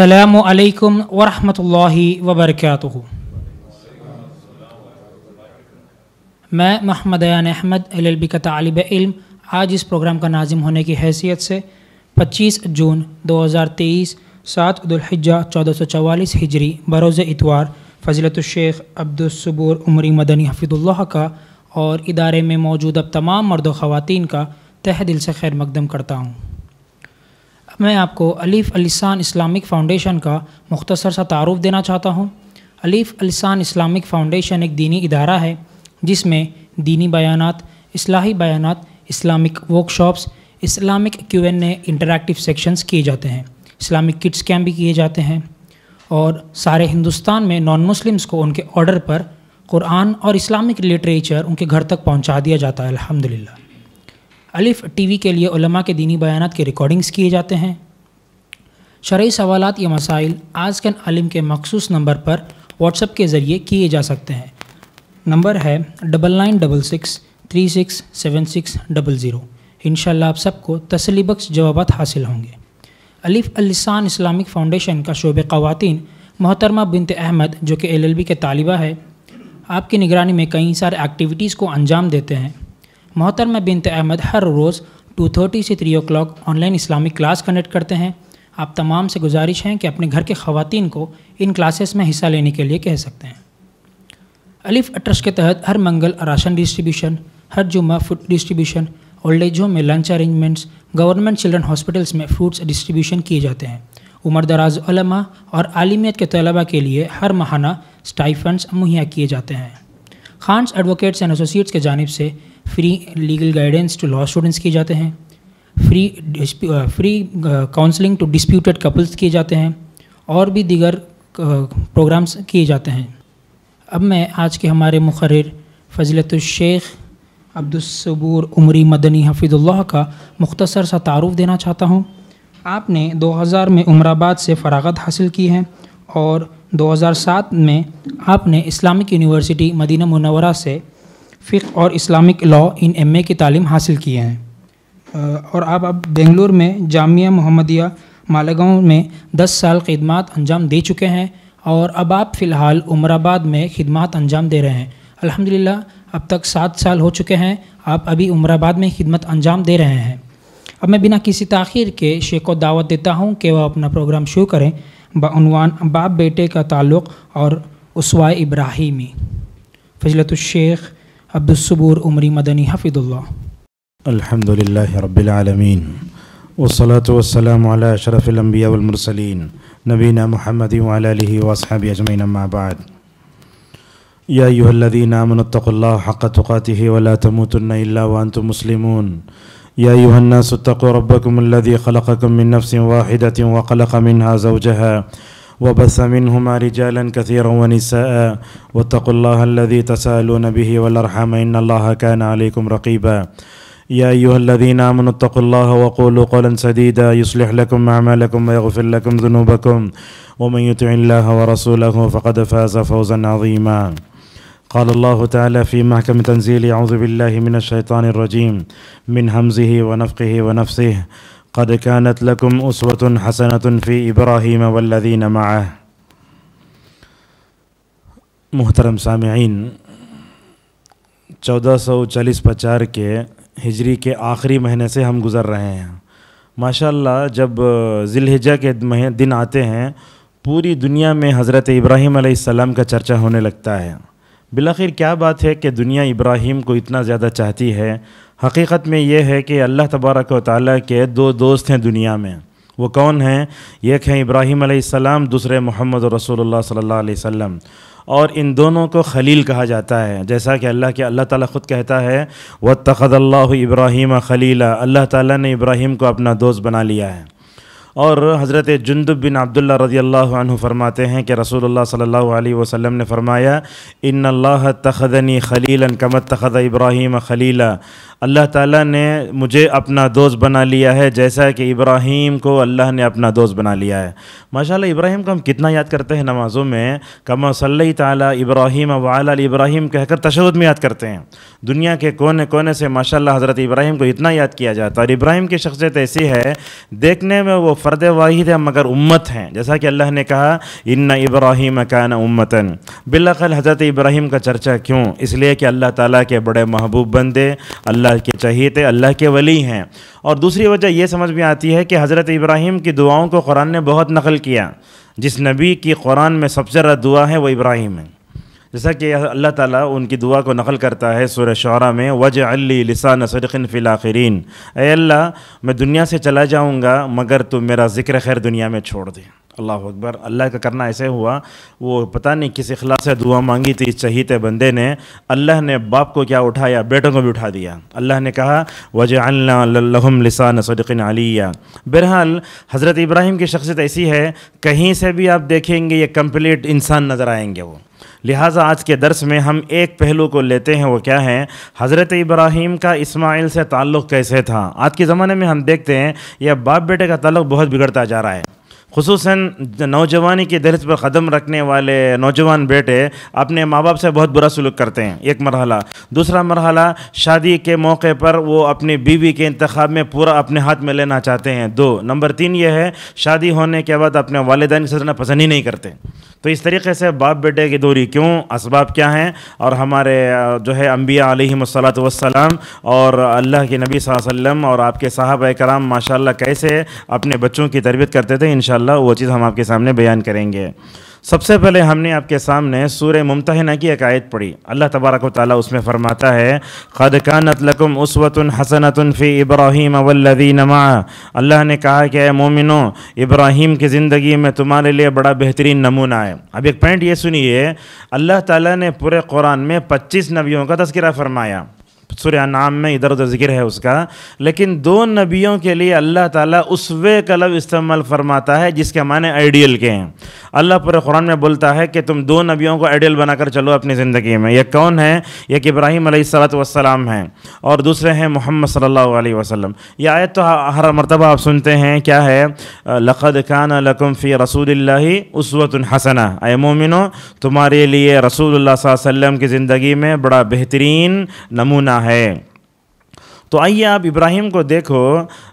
ورحمة الله وبركاته मैं महमद अन अहमद एल का तालब इल्म आज इस प्रोग्राम का नाजिम होने की हैसियत से 25 जून 2023 सात दुल्हिजा चौदह सौ चवालीस हिजरी बरोज़ इतवार शेख अब्दुलसबूर उमरी मदनी हफीदुल्लाह का और इदारे में मौजूद अब तमाम मर्द ख़वान का तह दिल से खैर मकदम करता हूँ मैं आपको अलीफ़ अलीसान इस्लामिक फ़ाउंडेशन का मुख्तसर सा तारफ़ देना चाहता हूँ अलीफ़ अलीसान इस्लामिक फ़ाउंडेशन एक दीनी इदारा है जिसमें दीनी बयान असलाही बयान Islamic workshops Islamic Q N A interactive sections किए जाते हैं इस्लामिक किट्स कैम्प भी किए जाते हैं और सारे हिंदुस्तान में नॉन मुस्लिम्स को उनके ऑर्डर पर कुरान और इस्लामिक लिटरेचर उनके घर तक पहुंचा दिया जाता है अल्हम्दुलिल्लाह अलिफ वी के लिए उलमा के दीनी बयान के रिकॉर्डिंग्स किए जाते हैं शर्य सवाल या मसाइल आज कल आलिम के मखसूस नंबर पर व्हाट्सएप के ज़रिए किए जा सकते हैं नंबर है double nine double six three six seven six double zero इन आप सबको तसली बख्श जवाब हासिल होंगे अलिफ अलिसान इस्लामिक फ़ाउंडेशन का शोब खुवान मोहतरमा बिनत अहमद जो कि एल एल बी के तालिबा है आपकी निगरानी में कई सारे एक्टिविटीज़ को अंजाम देते हैं मोहतरमा बिनत अहमद हर रोज़ टू थर्टी से three o'clock online Islamic class conduct करते हैं आप तमाम से गुजारिश हैं कि अपने घर के ख़वान को इन क्लासेस में हिस्सा लेने के लिए कह सकते हैं अलिफ अट्रस्ट के तहत हर मंगल राशन डिस्ट्रीब्यूशन हर जुम्मा food distribution old age home में lunch arrangements government children hospitals में फ्रूट्स डिस्ट्रीब्यूशन किए जाते हैं उम्र दराज उलमा और आलिमियत के तलबा के लिए हर माहाना स्टाइफंड्स मुहैया किए जाते हैं खान्स एडवोकेट्स एंड एसोसिएट्स के जानब से free legal guidance to law students किए जाते हैं free free counselling to disputed couples किए जाते हैं और भी दीगर प्रोग्राम्स uh, किए जाते हैं अब मैं आज के हमारे मुखर फजलतुलशेख अब्दुलसबूर उमरी मदनी हफीदुल्लाह का मुख्तसर सा तारुफ देना चाहता हूँ आपने 2000 में उमराबाद से फरागत हासिल की है और 2007 में आपने इस्लामिक यूनिवर्सिटी मदीना मुनवरा से फ़िक और Islamic law in M A की तालीम हासिल किए हैं और आप अब बेंगलुरु में जामिया मोहम्मदिया मालेगांव में 10 साल खिदमत अंजाम दे चुके हैं और अब आप फ़िलहाल उमराबाद में खिदमत अंजाम दे रहे हैं अल्हम्दुलिल्लाह अब तक सात साल हो चुके हैं आप अभी उमराबाद में खिदमत अंजाम दे रहे हैं अब मैं बिना किसी तखिर के शेख को दावत देता हूँ कि वह अपना प्रोग्राम शुरू करें बनवान बाप बेटे का ताल्लुक़ और उसवा इब्राहिमी फजलत शेख عبد الصبور عمري مدني حفظ الله الحمد لله رب العالمين والصلاة والسلام على أشرف الأنبياء والمرسلين نبينا محمد وعلى آله وأصحابه أجمعين أما بعد يا أيها الذين آمنوا اتقوا الله حق تقاته ولا تموتن إلا وأنتم مسلمون يا أيها الناس اتقوا ربكم الذي خلقكم من نفس واحدة وخلق منها زوجها وبث منهما رجالا كثيرا ونساء واتقوا الله الذي تسالون به والارحام ان الله كان عليكم رقيبا يا أيها الذين آمنوا اتقوا الله وقولوا قولا سديدا يصلح لكم أعمالكم ويغفر لكم ذنوبكم ومن يطع الله ورسوله فقد فاز فوزا عظيما قال الله تعالى في محكم تنزيل أعوذ بالله من الشيطان الرجيم من همزه ونفقه ونفسه قد كانت لكم أسوة حسنة في إبراهيم والذين معه मोहतरम सामीन चौदह सौ चालीस पचार के हिजरी के आखिरी महीने से हम गुज़र रहे हैं माशाल्लाह जब जिलहिजा के दिन आते हैं पूरी दुनिया में हज़रत इब्राहीम आसमाम का चर्चा होने लगता है बिलाखिर क्या बात है कि दुनिया इब्राहिम को इतना ज़्यादा चाहती है हकीकत में यह है कि अल्लाह तबारक ताल के दो दोस्त हैं दुनिया में वो कौन हैं एक हैं इब्राहिम आसमाम दूसरे मोहम्मद रसूल सल्ला और इन दोनों को खलील कहा जाता है जैसा कि अल्लाह के अल्लाह ताला ख़ुद कहता है व तखदल्ला इब्राहिम खलीला अल्लाह ताला ने इब्राहिम को अपना दोस्त बना लिया है और हज़रत जन्दब बिन अब्दुल्ला रज़ी अल्लाह फ़रमाते हैं कि रसूल सल्ला वसम ने फ़रमाया इन अल्लाह तखदनी खलीला कमत तखद इब्राहीम खलीला अल्लाह ताला ने मुझे अपना दोस्त बना लिया है जैसा कि इब्राहिम को अल्लाह ने अपना दोस्त बना लिया है माशाल्लाह इब्राहिम को हम कितना याद करते हैं नमाज़ों में कमा सल्ली ताली इब्राहीम वाल इब्राहिम कहकर तशद में याद करते हैं दुनिया के कोने कोने से माशाल्लाह हज़रत इब्राहिम को इतना याद किया जाता है और इब्राहिम की शख्सियत ऐसी है देखने में वो फ़र्द वाहिद है मगर उम्मत हैं जैसा कि अल्लाह ने कहा इन्ना का कान उम्मतन बिल्कुल हज़रत इब्राहिम का चर्चा क्यों इसलिए कि अल्लाह ताली के बड़े महबूब बंदे अल्लाह अल्लाह के चाहिए थे अल्लाह के वली हैं और दूसरी वजह यह समझ में आती है कि हज़रत इब्राहिम की दुआओं को कुरान ने बहुत नकल किया जिस नबी की कुरान में सबसे ज़्यादा दुआ है वो इब्राहिम है जैसा कि अल्लाह ताला उनकी दुआ को नकल करता है सूर्य शरा में वज अली लसान सदकिन फ़िलाखरीन अल्लाह मैं दुनिया से चला जाऊँगा मगर तुम मेरा ज़िक्र खैर दुनिया में छोड़ दे अल्लाह अकबर अल्लाह का करना ऐसे हुआ वो पता नहीं किस अखलास से दुआ मांगी थी चहीते बंदे ने अल्लाह ने बाप को क्या उठाया बेटों को भी उठा दिया अल्लाह ने कहा वज अल्लाम लसान सदकिन अलिया बहरहाल हज़रत इब्राहिम की शख्सियत ऐसी है कहीं से भी आप देखेंगे ये कम्प्लीट इंसान नज़र आएंगे वो लिहाजा आज के दर्स में हम एक पहलू को लेते हैं वो क्या है हज़रत इब्राहीम का इस्माइल से ताल्लुक़ कैसे था आज के ज़माने में हम देखते हैं यह बाप बेटे का ताल्लुक बहुत बिगड़ता जा रहा है खसूस नौजवानी की दहलत पर कदम रखने वाले नौजवान बेटे अपने माँ बाप से बहुत बुरा सलूक करते हैं एक मरहला दूसरा मरहला शादी के मौके पर वो अपनी बीवी के इंतखब में पूरा अपने हाथ में लेना चाहते हैं दो नंबर तीन ये है शादी होने के बाद अपने वालदान की सजना पसंद ही नहीं करते तो इस तरीके से बाप बेटे की दूरी क्यों इसबाब क्या हैं और हमारे जो है अम्बिया सलात वसलाम और अल्लाह के नबी वसम और आपके साहब कराम माशा कैसे अपने बच्चों की तरबियत करते थे इन वो चीज़ हम आपके सामने बयान करेंगे सबसे पहले हमने आपके सामने सूर मुमतना की अकायद पढ़ी अल्लाह तबारक ताली उसमें फ़रमाता है ख़द कानत उसवत हसनतफ़ी इब्राहिम अवल्लदी नमा अल्लाह ने कहा कि मोमिनो इब्राहिम की ज़िंदगी में तुम्हारे लिए बड़ा बेहतरीन नमूना है अब एक पॉइंट ये सुनिए अल्लाह ताली ने पूरे कुरान में पच्चीस नबियों का तस्करा फरमाया सूर्य नाम में इधर उधर जिक्र है उसका लेकिन दो नबियों के लिए अल्लाह ताला उसवे का लफ इस्तेमाल फरमाता है जिसके माने आइडियल के हैं अल्लाह पूरे कुरान में बोलता है कि तुम दो नबियों को आइडियल बनाकर चलो अपनी ज़िंदगी में यह कौन है एक इब्राहिम सलाम हैं और दूसरे हैं मोहम्मद सल्ला वसलम यह आयत तो हर मरतबा आप सुनते हैं क्या है लक़द खान लकुम फ़ी रसूल उसवत हसना ए मोमिनो तुम्हारे लिए रसूल वसम की ज़िंदगी में बड़ा बेहतरीन नमूना है तो आइए आप इब्राहिम को देखो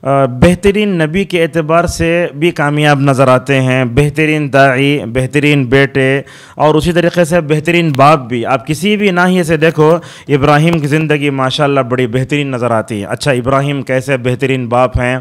बेहतरीन नबी के एतबार से भी कामयाब नज़र आते हैं बेहतरीन दाई बेहतरीन बेटे और उसी तरीके से बेहतरीन बाप भी आप किसी भी नाहिए से देखो इब्राहिम की ज़िंदगी माशाल्लाह बड़ी बेहतरीन नज़र आती है अच्छा इब्राहिम कैसे बेहतरीन बाप हैं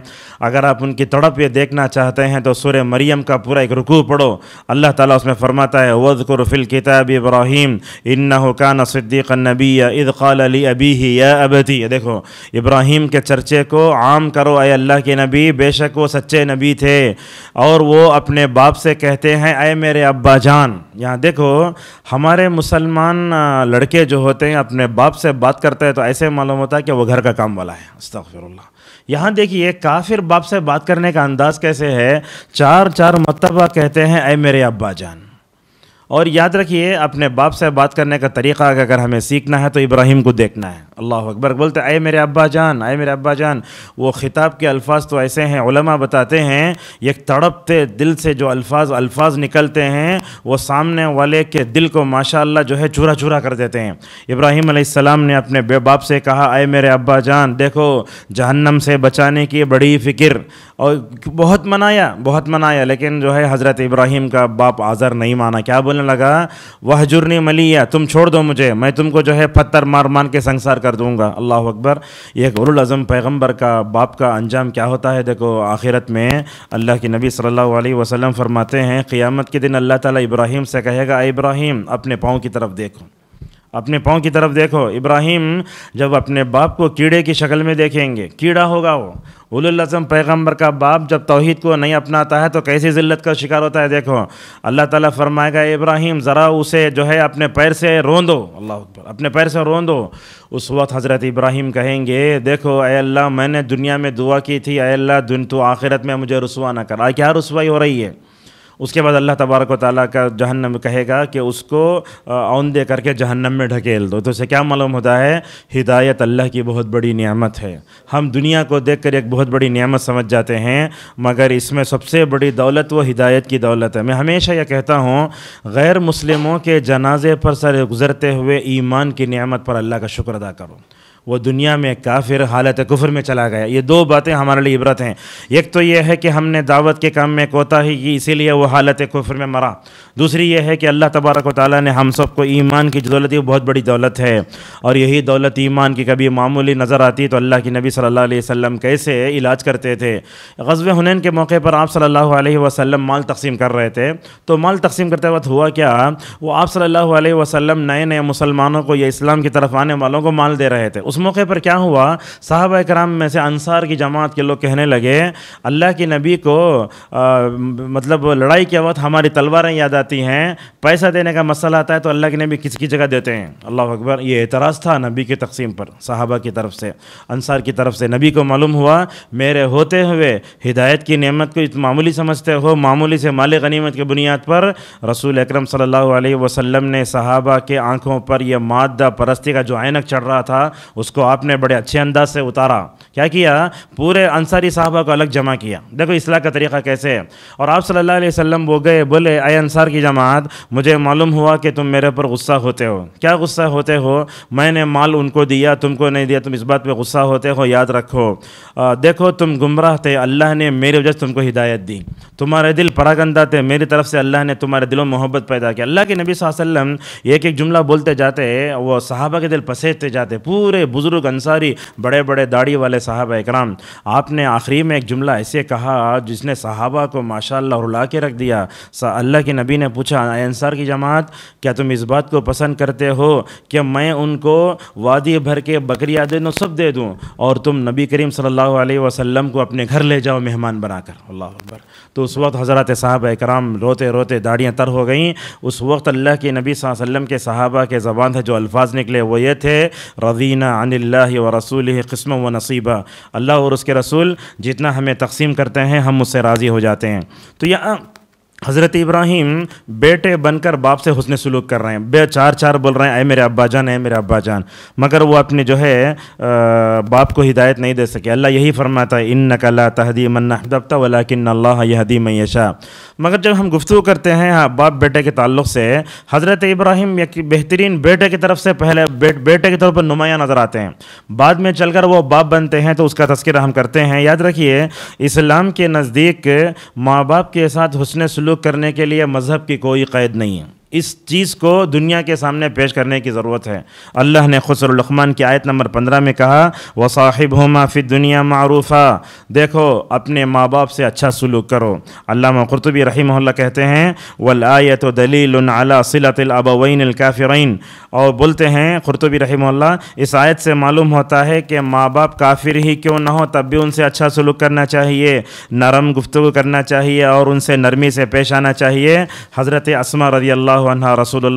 अगर आप उनकी तड़प ये देखना चाहते हैं तो सूर्य मरियम का पूरा एक रुकू पढ़ो अल्लाह ताला उसमें फरमाता है वज़कुर फिल किताब इब्राहिम इन्ना हुकान सिद्दीक नबी इद क़ाल अली अबी या अब देखो इब्राहिम के चर्चे को आम करो अय अल्लाह के नबी बेशक वो सच्चे नबी थे और वो अपने बाप से कहते हैं अय मेरे अब्बा जान यहाँ देखो हमारे मुसलमान लड़के जो होते हैं अपने बाप से बात करते हैं तो ऐसे मालूम होता है कि वो घर का काम वाला है अस्तफ़िरल्ला यहाँ देखिए काफिर बाप से बात करने का अंदाज़ कैसे है चार चार मरतबा कहते हैं अय मेरे अब्बा जान और याद रखिए अपने बाप से बात करने का तरीक़ा अगर हमें सीखना है तो इब्राहिम को देखना है अल्लाह अकबर बोलते आए मेरे अब्बा जान आए मेरे अब्बा जान वो ख़िताब के अल्फाज तो ऐसे हैं उलमा बताते हैं एक तड़पते दिल से जो अल्फाज अल्फाज निकलते हैं वो सामने वाले के दिल को माशाल्लाह जो है चूरा चूरा कर देते हैं इब्राहिम सलाम ने अपने बेबाप से कहा आए मेरे अब्बा जान देखो जहन्नम से बचाने की बड़ी फ़िक्र और बहुत मनाया बहुत मनाया लेकिन जो है हज़रत इब्राहिम का बाप आज़र नहीं माना क्या बोलने लगा वह जुर्नी मलिया तुम छोड़ दो मुझे मैं तुमको जो है पत्थर मार मार के संसार कर दूँगा अल्लाह अकबर यह गरुलज़म पैगम्बर का बाप का अंजाम क्या होता है देखो आखिरत में अल्लाह के नबी सल्लल्लाहु अलैहि वसल्लम फरमाते हैं क़ियामत के दिन अल्लाह ताला इब्राहिम से कहेगा इब्राहिम अपने पाँव की तरफ देखो अपने पाँव की तरफ देखो इब्राहिम जब अपने बाप को कीड़े की शक्ल में देखेंगे कीड़ा होगा वो उलम पैगम्बर का बाप जब तोहहीद को नहीं अपनाता है तो कैसी ज़िल्लत का शिकार होता है देखो अल्लाह ताला फरमाएगा इब्राहिम ज़रा उसे जो है अपने पैर से रोन दो अल्लाह अपने पैर से रोन दो उस वक्त हज़रत इब्राहिम कहेंगे देखो अल्लाह मैंने दुनिया में दुआ की थी अल्लाह दुन तो आखिरत में मुझे रसुआ ना करा क्या रसवाई हो रही है उसके बाद अल्लाह तबारक ताली का जहन्नम कहेगा कि उसको औंदे करके जहन्नम में ढकेल दो तो उसे क्या मालूम होता है हिदायत अल्लाह की बहुत बड़ी नियामत है हम दुनिया को देख कर एक बहुत बड़ी नियामत समझ जाते हैं मगर इसमें सबसे बड़ी दौलत वो हिदायत की दौलत है मैं हमेशा यह कहता हूँ गैर मुस्लिमों के जनाजे पर सर गुज़रते हुए ईमान की नियामत पर अल्लाह का शुक्र अदा करो वो दुनिया में काफिर हालत कुफर में चला गया ये दो बातें हमारे लिए इबरत हैं एक तो ये है कि हमने दावत के काम में कोताही की इसीलिए वो हालत कुफर में मरा दूसरी ये है कि अल्लाह तबारक वाली ने हम सबको ईमान की दौलत ही बहुत बड़ी दौलत है और यही दौलत ईमान की कभी मामूली नज़र आती तो अल्लाह के नबी सल्ला वसम कैसे इलाज करते थे गजब हुनैन के मौके पर आप सल्ला वसम माल तकसीम कर रहे थे तो माल तकसीम करते वक्त हुआ क्या वो आप सल्ला वसम नए नए मुसलमानों को या इस्लाम की तरफ आने वालों को माल दे रहे थे उस मौके पर क्या हुआ साहब कराम में से अनसार की जमात के लोग कहने लगे अल्लाह के नबी को आ, मतलब लड़ाई के वक्त हमारी तलवारें याद आती हैं पैसा देने का मसला आता है तो अल्लाह के नबी किसकी जगह देते हैं अल्लाह अकबर ये एतराज़ था नबी की तकसीम पर साहबा की तरफ से अनसार की तरफ से नबी को मालूम हुआ मेरे होते हुए हिदायत की नियमत को मामूली समझते हो मामूली से माल गनीमत की बुनियाद पर रसूल अक्रम सल्ला वसलम ने साहबा के आँखों पर यह मादा परस्ती का जो आयनक चढ़ रहा था उसको आपने बड़े अच्छे अंदाज से उतारा क्या किया पूरे अंसारी साहबा को अलग जमा किया देखो इसलाह का तरीका कैसे है और आप सल्लल्लाहु अलैहि वसल्लम वो गए बोले आए अंसार की जमात मुझे मालूम हुआ कि तुम मेरे पर गुस्सा होते हो क्या गुस्सा होते हो मैंने माल उनको दिया तुमको नहीं दिया तुम इस बात पर गुस्सा होते हो याद रखो आ, देखो तुम गुमराह थे अल्लाह ने मेरी वजह से तुमको हिदायत दी तुम्हारे दिल परागंदा थे मेरी तरफ से अल्लाह ने तुम्हारे दिलों मोहब्बत पैदा किया अल्लाह के नबी वसल्लम एक एक जुमला बोलते जाते वो साहबा के दिल पसेते जाते पूरे बुज़ुर्ग अंसारी बड़े बड़े दाढ़ी वाले साहब इकराम आपने आखिरी में एक जुमला ऐसे कहा जिसने सहाबा को माशाल्लाह रुला के रख दिया अल्लाह के नबी ने पूछा अंसार की जमात क्या तुम इस बात को पसंद करते हो कि मैं उनको वादी भर के बकरिया दे दूँ सब दे दूँ और तुम नबी करीम सल्ला वसलम को अपने घर ले जाओ मेहमान बनाकर अल्लाह अकबर तो उस वक्त हज़रत साहब कराम रोते रोते दाढ़ियाँ तर हो गईं उस वक्त अल्लाह के नबी वसल्लम के सहाबा के ज़बान थे जो अल्फाज निकले वो ये थे रवीना अनिल्ला व रसूल कस्म व नसीबा अल्लाह और उसके रसूल जितना हमें तकसीम करते हैं हम उससे राज़ी हो जाते हैं तो यह हज़रत इब्राहिम बेटे बनकर बाप से हुसन सलूक कर रहे हैं बे चार चार बोल रहे हैं आए मेरे अब्बा जान है मेरे अब्बा जान मगर वो अपने जो है आ, बाप को हिदायत नहीं दे सके अल्लाह यही फरमाता है इन नकल तहदी मनबता वला किन मैशा मगर जब हम गुफ्तु करते हैं हाँ, बाप बेटे के ताल्लुक से हज़रत इब्राहिम बेहतरीन बेटे की तरफ से पहले बे, बेटे के तौर पर नुमाया नज़र आते हैं बाद में चल कर वो बाप बनते हैं तो उसका तस्कर हम करते हैं याद रखिए इस्लाम के नज़दीक माँ बाप के साथ हुसन सलूक तसलुक करने के लिए मज़हब की कोई क़ैद नहीं है इस चीज़ को दुनिया के सामने पेश करने की ज़रूरत है अल्लाह ने खुसरलकमान की आयत नंबर पंद्रह में कहा व साहिब हो माफ़ी दुनिया मारूफ़ा देखो अपने माँ बाप से अच्छा सलूक करो अल्लाह कुरतबी रही कहते हैं वलायत दलील अला सिलतलअबैनकाफ़रैन और बोलते हैं ख़ुरतुबी रही इस आयत से मालूम होता है कि माँ बाप काफिर ही क्यों ना हो तब भी उनसे अच्छा सलूक करना चाहिए नरम गुफ्तु करना चाहिए और उनसे नरमी से पेश आना चाहिए हज़रत असमा रजी अल्लाह अन्हा रसूल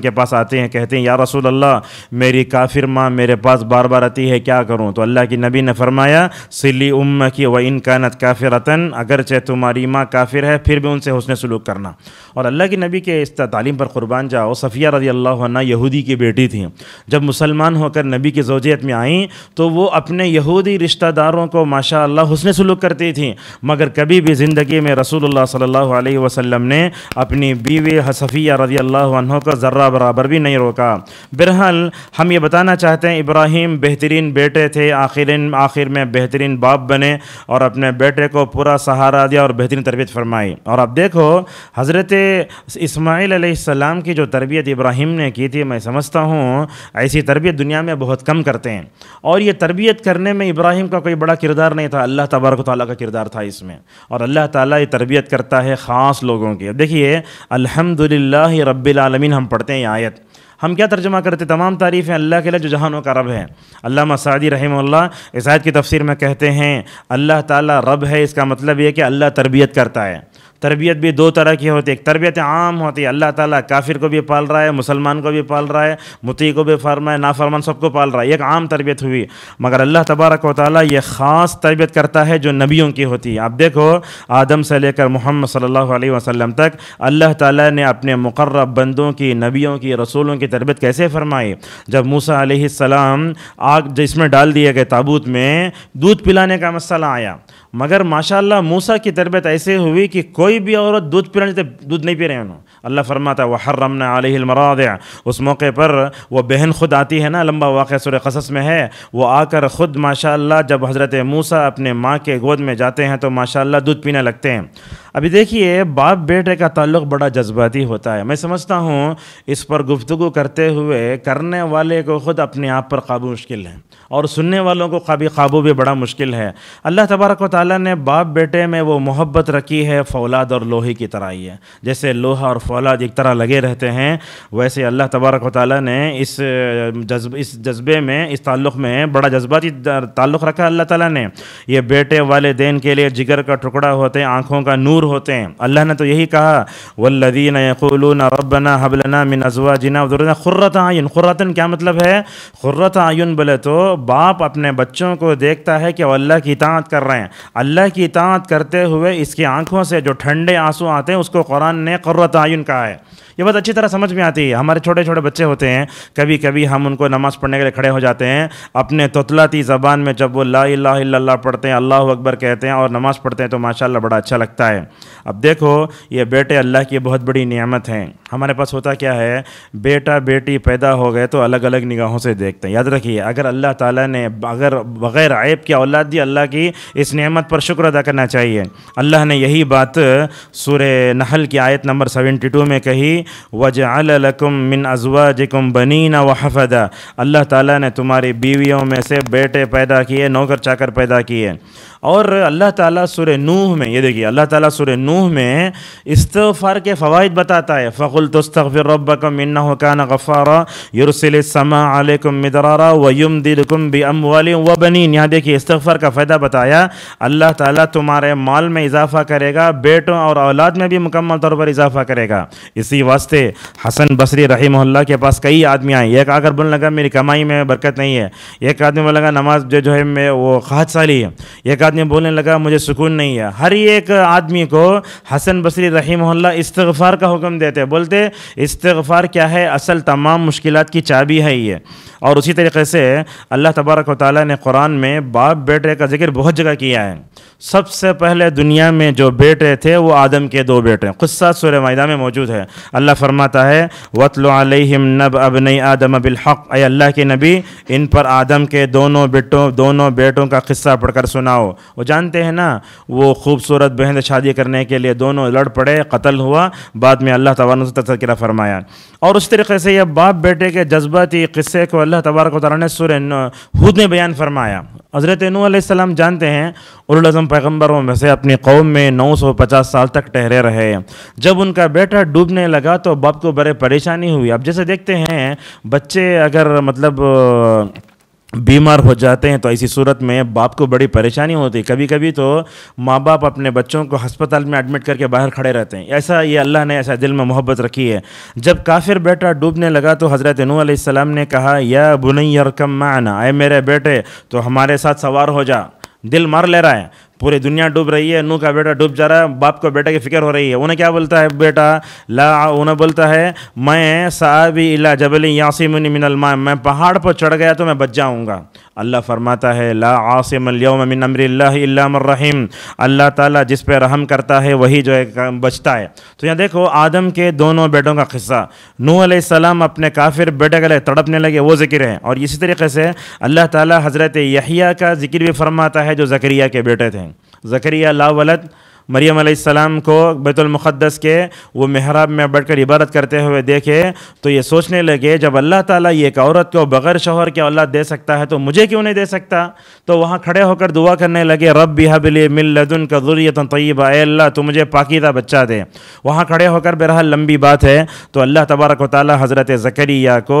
के पास आते हैं कहते हैं या रसूल अल्लाह मेरी काफिर माँ मेरे पास बार बार आती है क्या करूँ तो अल्लाह की नबी ने फरमाया सिली उम की व इन कानत काफिरतन अगरचे तुम्हारी माँ काफिर है फिर भी उनसे हसन सलूक करना और अल्लाह के नबी के इस तालीम पर कुरबान जाओ सफ़िया रजी अल्लाह यहूदी की बेटी थी जब मुसलमान होकर नबी की जोजियत में आईं तो वो अपने यहूदी रिश्तेदारों को माशा हसन सलूक करती थी मगर कभी भी ज़िंदगी में रसूल सल्ला वसम ने अपनी बीवी सफ़िया रबिया रजी अल्लाह को ज़र्रा बराबर भी नहीं रोका बहरहाल हम ये बताना चाहते हैं इब्राहिम बेहतरीन बेटे थे आखिर आखिर में बेहतरीन बाप बने और अपने बेटे को पूरा सहारा दिया और बेहतरीन तरबियत फरमाई और अब देखो हज़रत इसमाईल सलाम की जो तरबियत इब्राहिम ने की थी मैं समझता हूँ ऐसी तरबियत दुनिया में बहुत कम करते हैं और ये तरबियत करने में इब्राहिम का कोई बड़ा किरदार नहीं था अल्लाह तबारक ताली का किरदार था इसमें और अल्लाह ताली तरबियत करता है ख़ास लोगों की देखिए अलहमदिल्ला अलहमदिल्ला रबालमीन हम पढ़ते हैं आयत हम क्या तर्जमा करते तमाम तारीफ़ें अल्लाह के लिए जो जहानों का रब है अल्लाह मसादी रहमल्ला इस आयत की तफसर में कहते हैं अल्लाह ताली रब है इसका मतलब ये कि अल्लाह तरबियत करता है तरबियत भी दो तरह की होती है एक तरबियत आम होती है अल्लाह ताला काफिर को भी पाल रहा है मुसलमान को भी पाल रहा है मुती को भी फरमाए है नाफरमान सबको पाल रहा है एक आम तरबियत हुई मगर अल्लाह तबारक व ताली ये ख़ास तरबियत करता है जो नबियों की होती है आप देखो आदम से लेकर मोहम्मद सल्ला वसलम तक अल्लाह ताली ने अपने मुकर बंदों की नबियों की रसूलों की तरबियत कैसे फरमाई जब मूसा आग जिसमें डाल दिए गए ताबूत में दूध पिलाने का मसला आया मगर माशाल्लाह मूसा की तरबियत ऐसे हुई कि कोई भी औरत दूध पी रही दूध नहीं पी रहे हैं अल्लाह फरमाता वह आलमरा आलमराद उस मौके पर वह बहन खुद आती है ना लंबा वाक़ सुर कसस में है वह आकर ख़ुद माशा जब हज़रत मूसा अपने माँ के गोद में जाते हैं तो माशा दूध पीने लगते हैं अभी देखिए बाप बेटे का ताल्लुक बड़ा जज्बाती होता है मैं समझता हूँ इस पर गुफ्तु करते हुए करने वाले को ख़ुद अपने आप पर काबू मुश्किल है और सुनने वालों को काबी काबू भी बड़ा मुश्किल है अल्लाह तबारक ताली ने बाप बेटे में वो मोहब्बत रखी है फौलाद और लोहे की तरह ही है जैसे लोहा और फौलाद एक तरह लगे रहते हैं वैसे अल्लाह तबारक ताली ने इस जज्ब इस जज्बे में इस ताल्लुक़ में बड़ा जज्बाती ताल्लुक़ रखा अल्लाह ताली ने यह बेटे वाले के लिए जिगर का टुकड़ा होते आँखों का नूर दूर होते हैं अल्लाह ने तो यही कहा वल्लदीन यकुलून रबना हबलना मिन अजवा जिना ख़ुर्रत आयुन ख़ुर्रतन क्या मतलब है ख़ुर्रत आयुन बोले तो बाप अपने बच्चों को देखता है कि वो अल्लाह की इतात कर रहे हैं अल्लाह की इतात करते हुए इसकी आँखों से जो ठंडे आंसू आते हैं उसको कुरान ने क़ुर्रत आयुन कहा है ये बहुत अच्छी तरह समझ में आती है हमारे छोटे छोटे बच्चे होते हैं कभी कभी हम उनको नमाज़ पढ़ने के लिए खड़े हो जाते हैं अपने तोतलाती ज़बान में जब वो ला इला पढ़ते हैं अल्लाह अकबर कहते हैं और नमाज़ पढ़ते हैं तो माशा बड़ा अच्छा लगता है अब देखो ये बेटे अल्लाह की बहुत बड़ी नियामत हैं हमारे पास होता क्या है बेटा बेटी पैदा हो गए तो अलग अलग निगाहों से देखते हैं याद रखिए अगर अल्लाह ताला ने अगर बग़ैर आयब की औलाद दी अल्लाह की इस नेमत पर शुक्र अदा करना चाहिए अल्लाह ने यही बात सुर नहल की आयत नंबर सेवेंटी टू में कही वजअलकुम मिन जिकुम बनी ना वफदा अल्लाह ताला ने तुम्हारी बीवियों में से बेटे पैदा किए नौकर चाकर पैदा किए और अल्लाह ताला सुर नूह में ये देखिए अल्लाह ताला सुर नूह में इस्तफ़ार के फ़वाद बताता है फ़ुल तस्तफ़िर रबकम इन्ना कान गफ़ारा युरसिल समा मिदरारा वयुम दिलकुम बी अम व बनीन यहाँ देखिए इस्तफ़ार का फ़ायदा बताया अल्लाह ताला तुम्हारे माल में इजाफ़ा करेगा बेटों और औलाद में भी मुकम्मल तौर पर इजाफ़ा करेगा इसी वास्ते हसन बसरी रही मोहल्ला के पास कई आदमी आए एक आकर बोलने लगा मेरी कमाई में बरकत नहीं है एक आदमी बोलेगा नमाज जो जो है मैं वो खादसाली है एक आदमी बोलने लगा मुझे सुकून नहीं है हर एक आदमी को हसन बसरी रहीम इस्तफ़ार का हुक्म देते बोलते इस्तफ़ार क्या है असल तमाम मुश्किल की चाबी है ये और उसी तरीके से अल्लाह तबारक वाली ने कुरान में बाप बेटे का जिक्र बहुत जगह किया है सबसे पहले दुनिया में जो बेटे थे वो आदम के दो बेटे खुस्सा सुर मैदा में मौजूद है अल्लाह फरमाता है आलिम नब अब नई आदम बिलहक अल्लाह के नबी इन पर आदम के दोनों बेटों दोनों बेटों का किस्सा पढ़कर सुनाओ वो जानते हैं ना वो खूबसूरत बहन से शादी करने के लिए दोनों लड़ पड़े कत्ल हुआ बाद में अल्लाह तबारा से तस्करा फरमाया और उस तरीके से यह बाप बेटे के जज्बाती किस्से को अल्लाह तबारक वाली ने सुर हूद ने बयान फरमाया हज़रत नूसम जानते हैं उलज़म पैगम्बरों में से अपनी कौम में 950 साल तक ठहरे रहे जब उनका बेटा डूबने लगा तो बाप को बड़े परेशानी हुई अब जैसे देखते हैं बच्चे अगर मतलब बीमार हो जाते हैं तो ऐसी सूरत में बाप को बड़ी परेशानी होती है कभी कभी तो माँ बाप अपने बच्चों को हस्पताल में एडमिट करके बाहर खड़े रहते हैं ऐसा ये अल्लाह ने ऐसा दिल में मोहब्बत रखी है जब काफिर बेटा डूबने लगा तो हज़रत नू ने कहा या बुनैरकम माना आए मेरे बेटे तो हमारे साथ सवार हो जा दिल मार ले रहा है पूरी दुनिया डूब रही है नू का बेटा डूब जा रहा है बाप को बेटे की फिक्र हो रही है उन्हें क्या बोलता है बेटा ला उन्हें बोलता है मैं साहबी इला जबली मिनल मिनलमा मैं पहाड़ पर चढ़ गया तो मैं बच जाऊँगा अल्लाह फरमाता है ला आसिम मिन अमरमरहीम अल्लाह ताला जिस पे रहम करता है वही जो है बचता है तो यहाँ देखो आदम के दोनों बेटों का किस्सा नू सलाम अपने काफिर बेटे के लिए तड़पने लगे वो जिक्र है और इसी तरीके से अल्लाह ताला हज़रत यहीया का जिक्र भी फरमाता है जो जकरिया के बेटे थे हूँ ज़करिया ला मरियम सलाम को बैतुलमक़दस के वो महराब में कर इबादत करते हुए देखे तो ये सोचने लगे जब अल्लाह ताला ये एक औरत को बग़ैर शोहर के अल्लाह दे सकता है तो मुझे क्यों नहीं दे सकता तो वहाँ खड़े होकर दुआ करने लगे रब बिहाबिली मिल लदन का ज़ुरियत तय्यबा अल्लाह तो मुझे पाकिदा बच्चा दे वहाँ खड़े होकर बहरहाल लंबी बात है तो अल्लाह तबारक वाली हज़रत ज़करिया को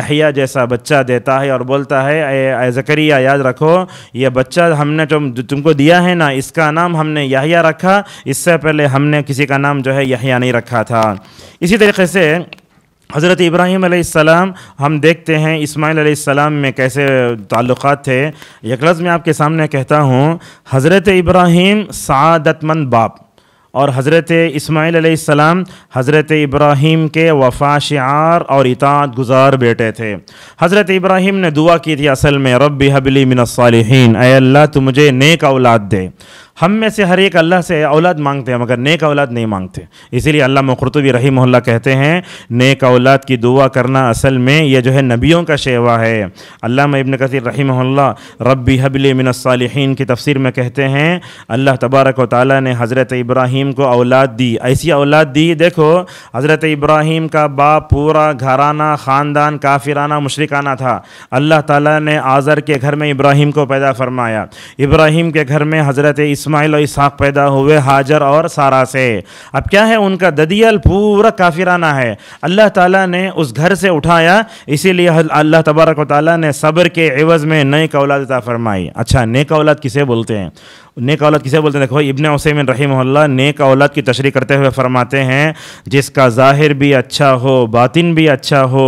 यहिया जैसा बच्चा देता है और बोलता है ज़करिया याद रखो ये बच्चा हमने तुम तुमको दिया है ना इसका नाम हमने यहिया रखा रखा इससे पहले हमने किसी का नाम जो है यहिया नहीं रखा था इसी तरीके से हज़रत इब्राहिम आसमाम हम देखते हैं इस्माइल आसमाम में कैसे ताल्लुकात थे लफ्ज़ में आपके सामने कहता हूँ हज़रत इब्राहिम सदतमंद बाप और हज़रत इस्माईल हज़रत इब्राहिम के वफा शार और इताद गुजार बेटे थे हज़रत इब्राहिम ने दुआ की थी असल में रब हबली मिनसालहन अल्लाह तो मुझे नेक औलाद दे हम में से हर एक अल्लाह से औलाद मांगते हैं मगर नेक औलाद नहीं मांगते इसीलिए अल्लाह मकरतबी रही मोहल्ला कहते हैं नेक औलाद की दुआ करना असल में यह जो है नबियों का शेवा है अल्लाह इबन कसर रही मोहल्ला रबी हबल मिनसालहन की तफसीर में कहते हैं अल्लाह तबारक ताली ने हज़रत इब्राहीम को औलाद दी ऐसी औलाद दी देखो हज़रत इब्राहीम का बाप पूरा घराना ख़ानदान काफिराना मुशरकाना था अल्लाह ताली ने आज़र के घर में इब्राहीम को पैदा फरमाया इब्राहीम के घर में हज़रत इस इस्माइल और इसहाक पैदा हुए हाजर और सारा से अब क्या है उनका ददियल पूरा काफिराना है अल्लाह ताला ने उस घर से उठाया इसीलिए अल्लाह तबारक ताला ने सब्र के एवज़ में नई कौलादा फरमाई अच्छा नेक औलाद किसे बोलते हैं नेक औलाद किसे बोलते हैं देखो इबन उसमिन रही नेक औलाद की तशरी करते हुए फरमाते हैं जिसका ज़ाहिर भी अच्छा हो बातिन भी अच्छा हो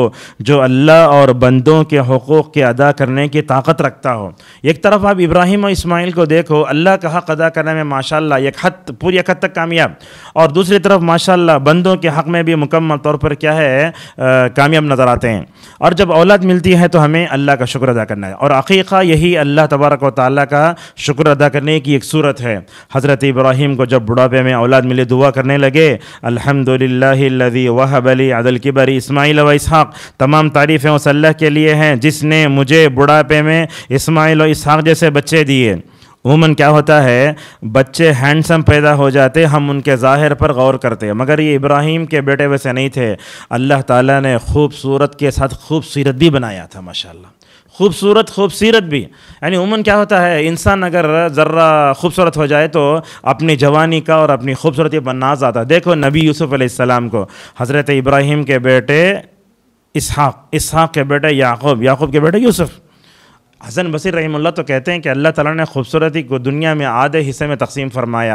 जो अल्लाह और बंदों के हकूक़ के अदा करने की ताकत रखता हो एक तरफ आप इब्राहिम और इसमाइल को देखो अल्लाह का हक़ अदा करने में माशाल्लाह एक हद पूरी एक हद तक कामयाब और दूसरी तरफ माशाल्लाह बंदों के हक़ में भी मुकम्मल तौर पर क्या है कामयाब नज़र आते हैं और जब औलाद मिलती है तो हमें अल्लाह का शुक्र अदा करना है और अकीक़ा यही अल्लाह तबारक वाली का शुक्र अदा करने की एक सूरत है हज़रत इब्राहिम को जब बुढ़ापे में औलाद मिले दुआ करने लगे अल्हम्दुलिल्लाहिल्लज़ी वहबली अदल किबर व इसहाक़ तमाम तारीफ़ें उस अल्लाह के लिए हैं जिसने मुझे बुढ़ापे में इस्माइल और इसहाक़ जैसे बच्चे दिए उमन क्या होता है बच्चे हैंडसम पैदा हो जाते हम उनके ज़ाहिर पर गौर करते हैं मगर ये इब्राहिम के बेटे वैसे नहीं थे अल्लाह ताला ने खूबसूरत के साथ खूबसूरत भी बनाया था माशाल्लाह खूबसूरत खूबसूरत भी यानी उमून क्या होता है इंसान अगर ज़र्रा खूबसूरत हो जाए तो अपनी जवानी का और अपनी खूबसूरती पर नाज आता देखो नबी यूसुफ़ अलैहिस्सलाम को हज़रत इब्राहिम के बेटे इसहाक़ इसहाक़ के बेटे याकूब याकूब के बेटे यूसुफ़ हसन बसर रहीमल तो कहते हैं कि अल्लाह ताला ने खूबसूरती को दुनिया में आधे हिस्से में तकसीम फरमाया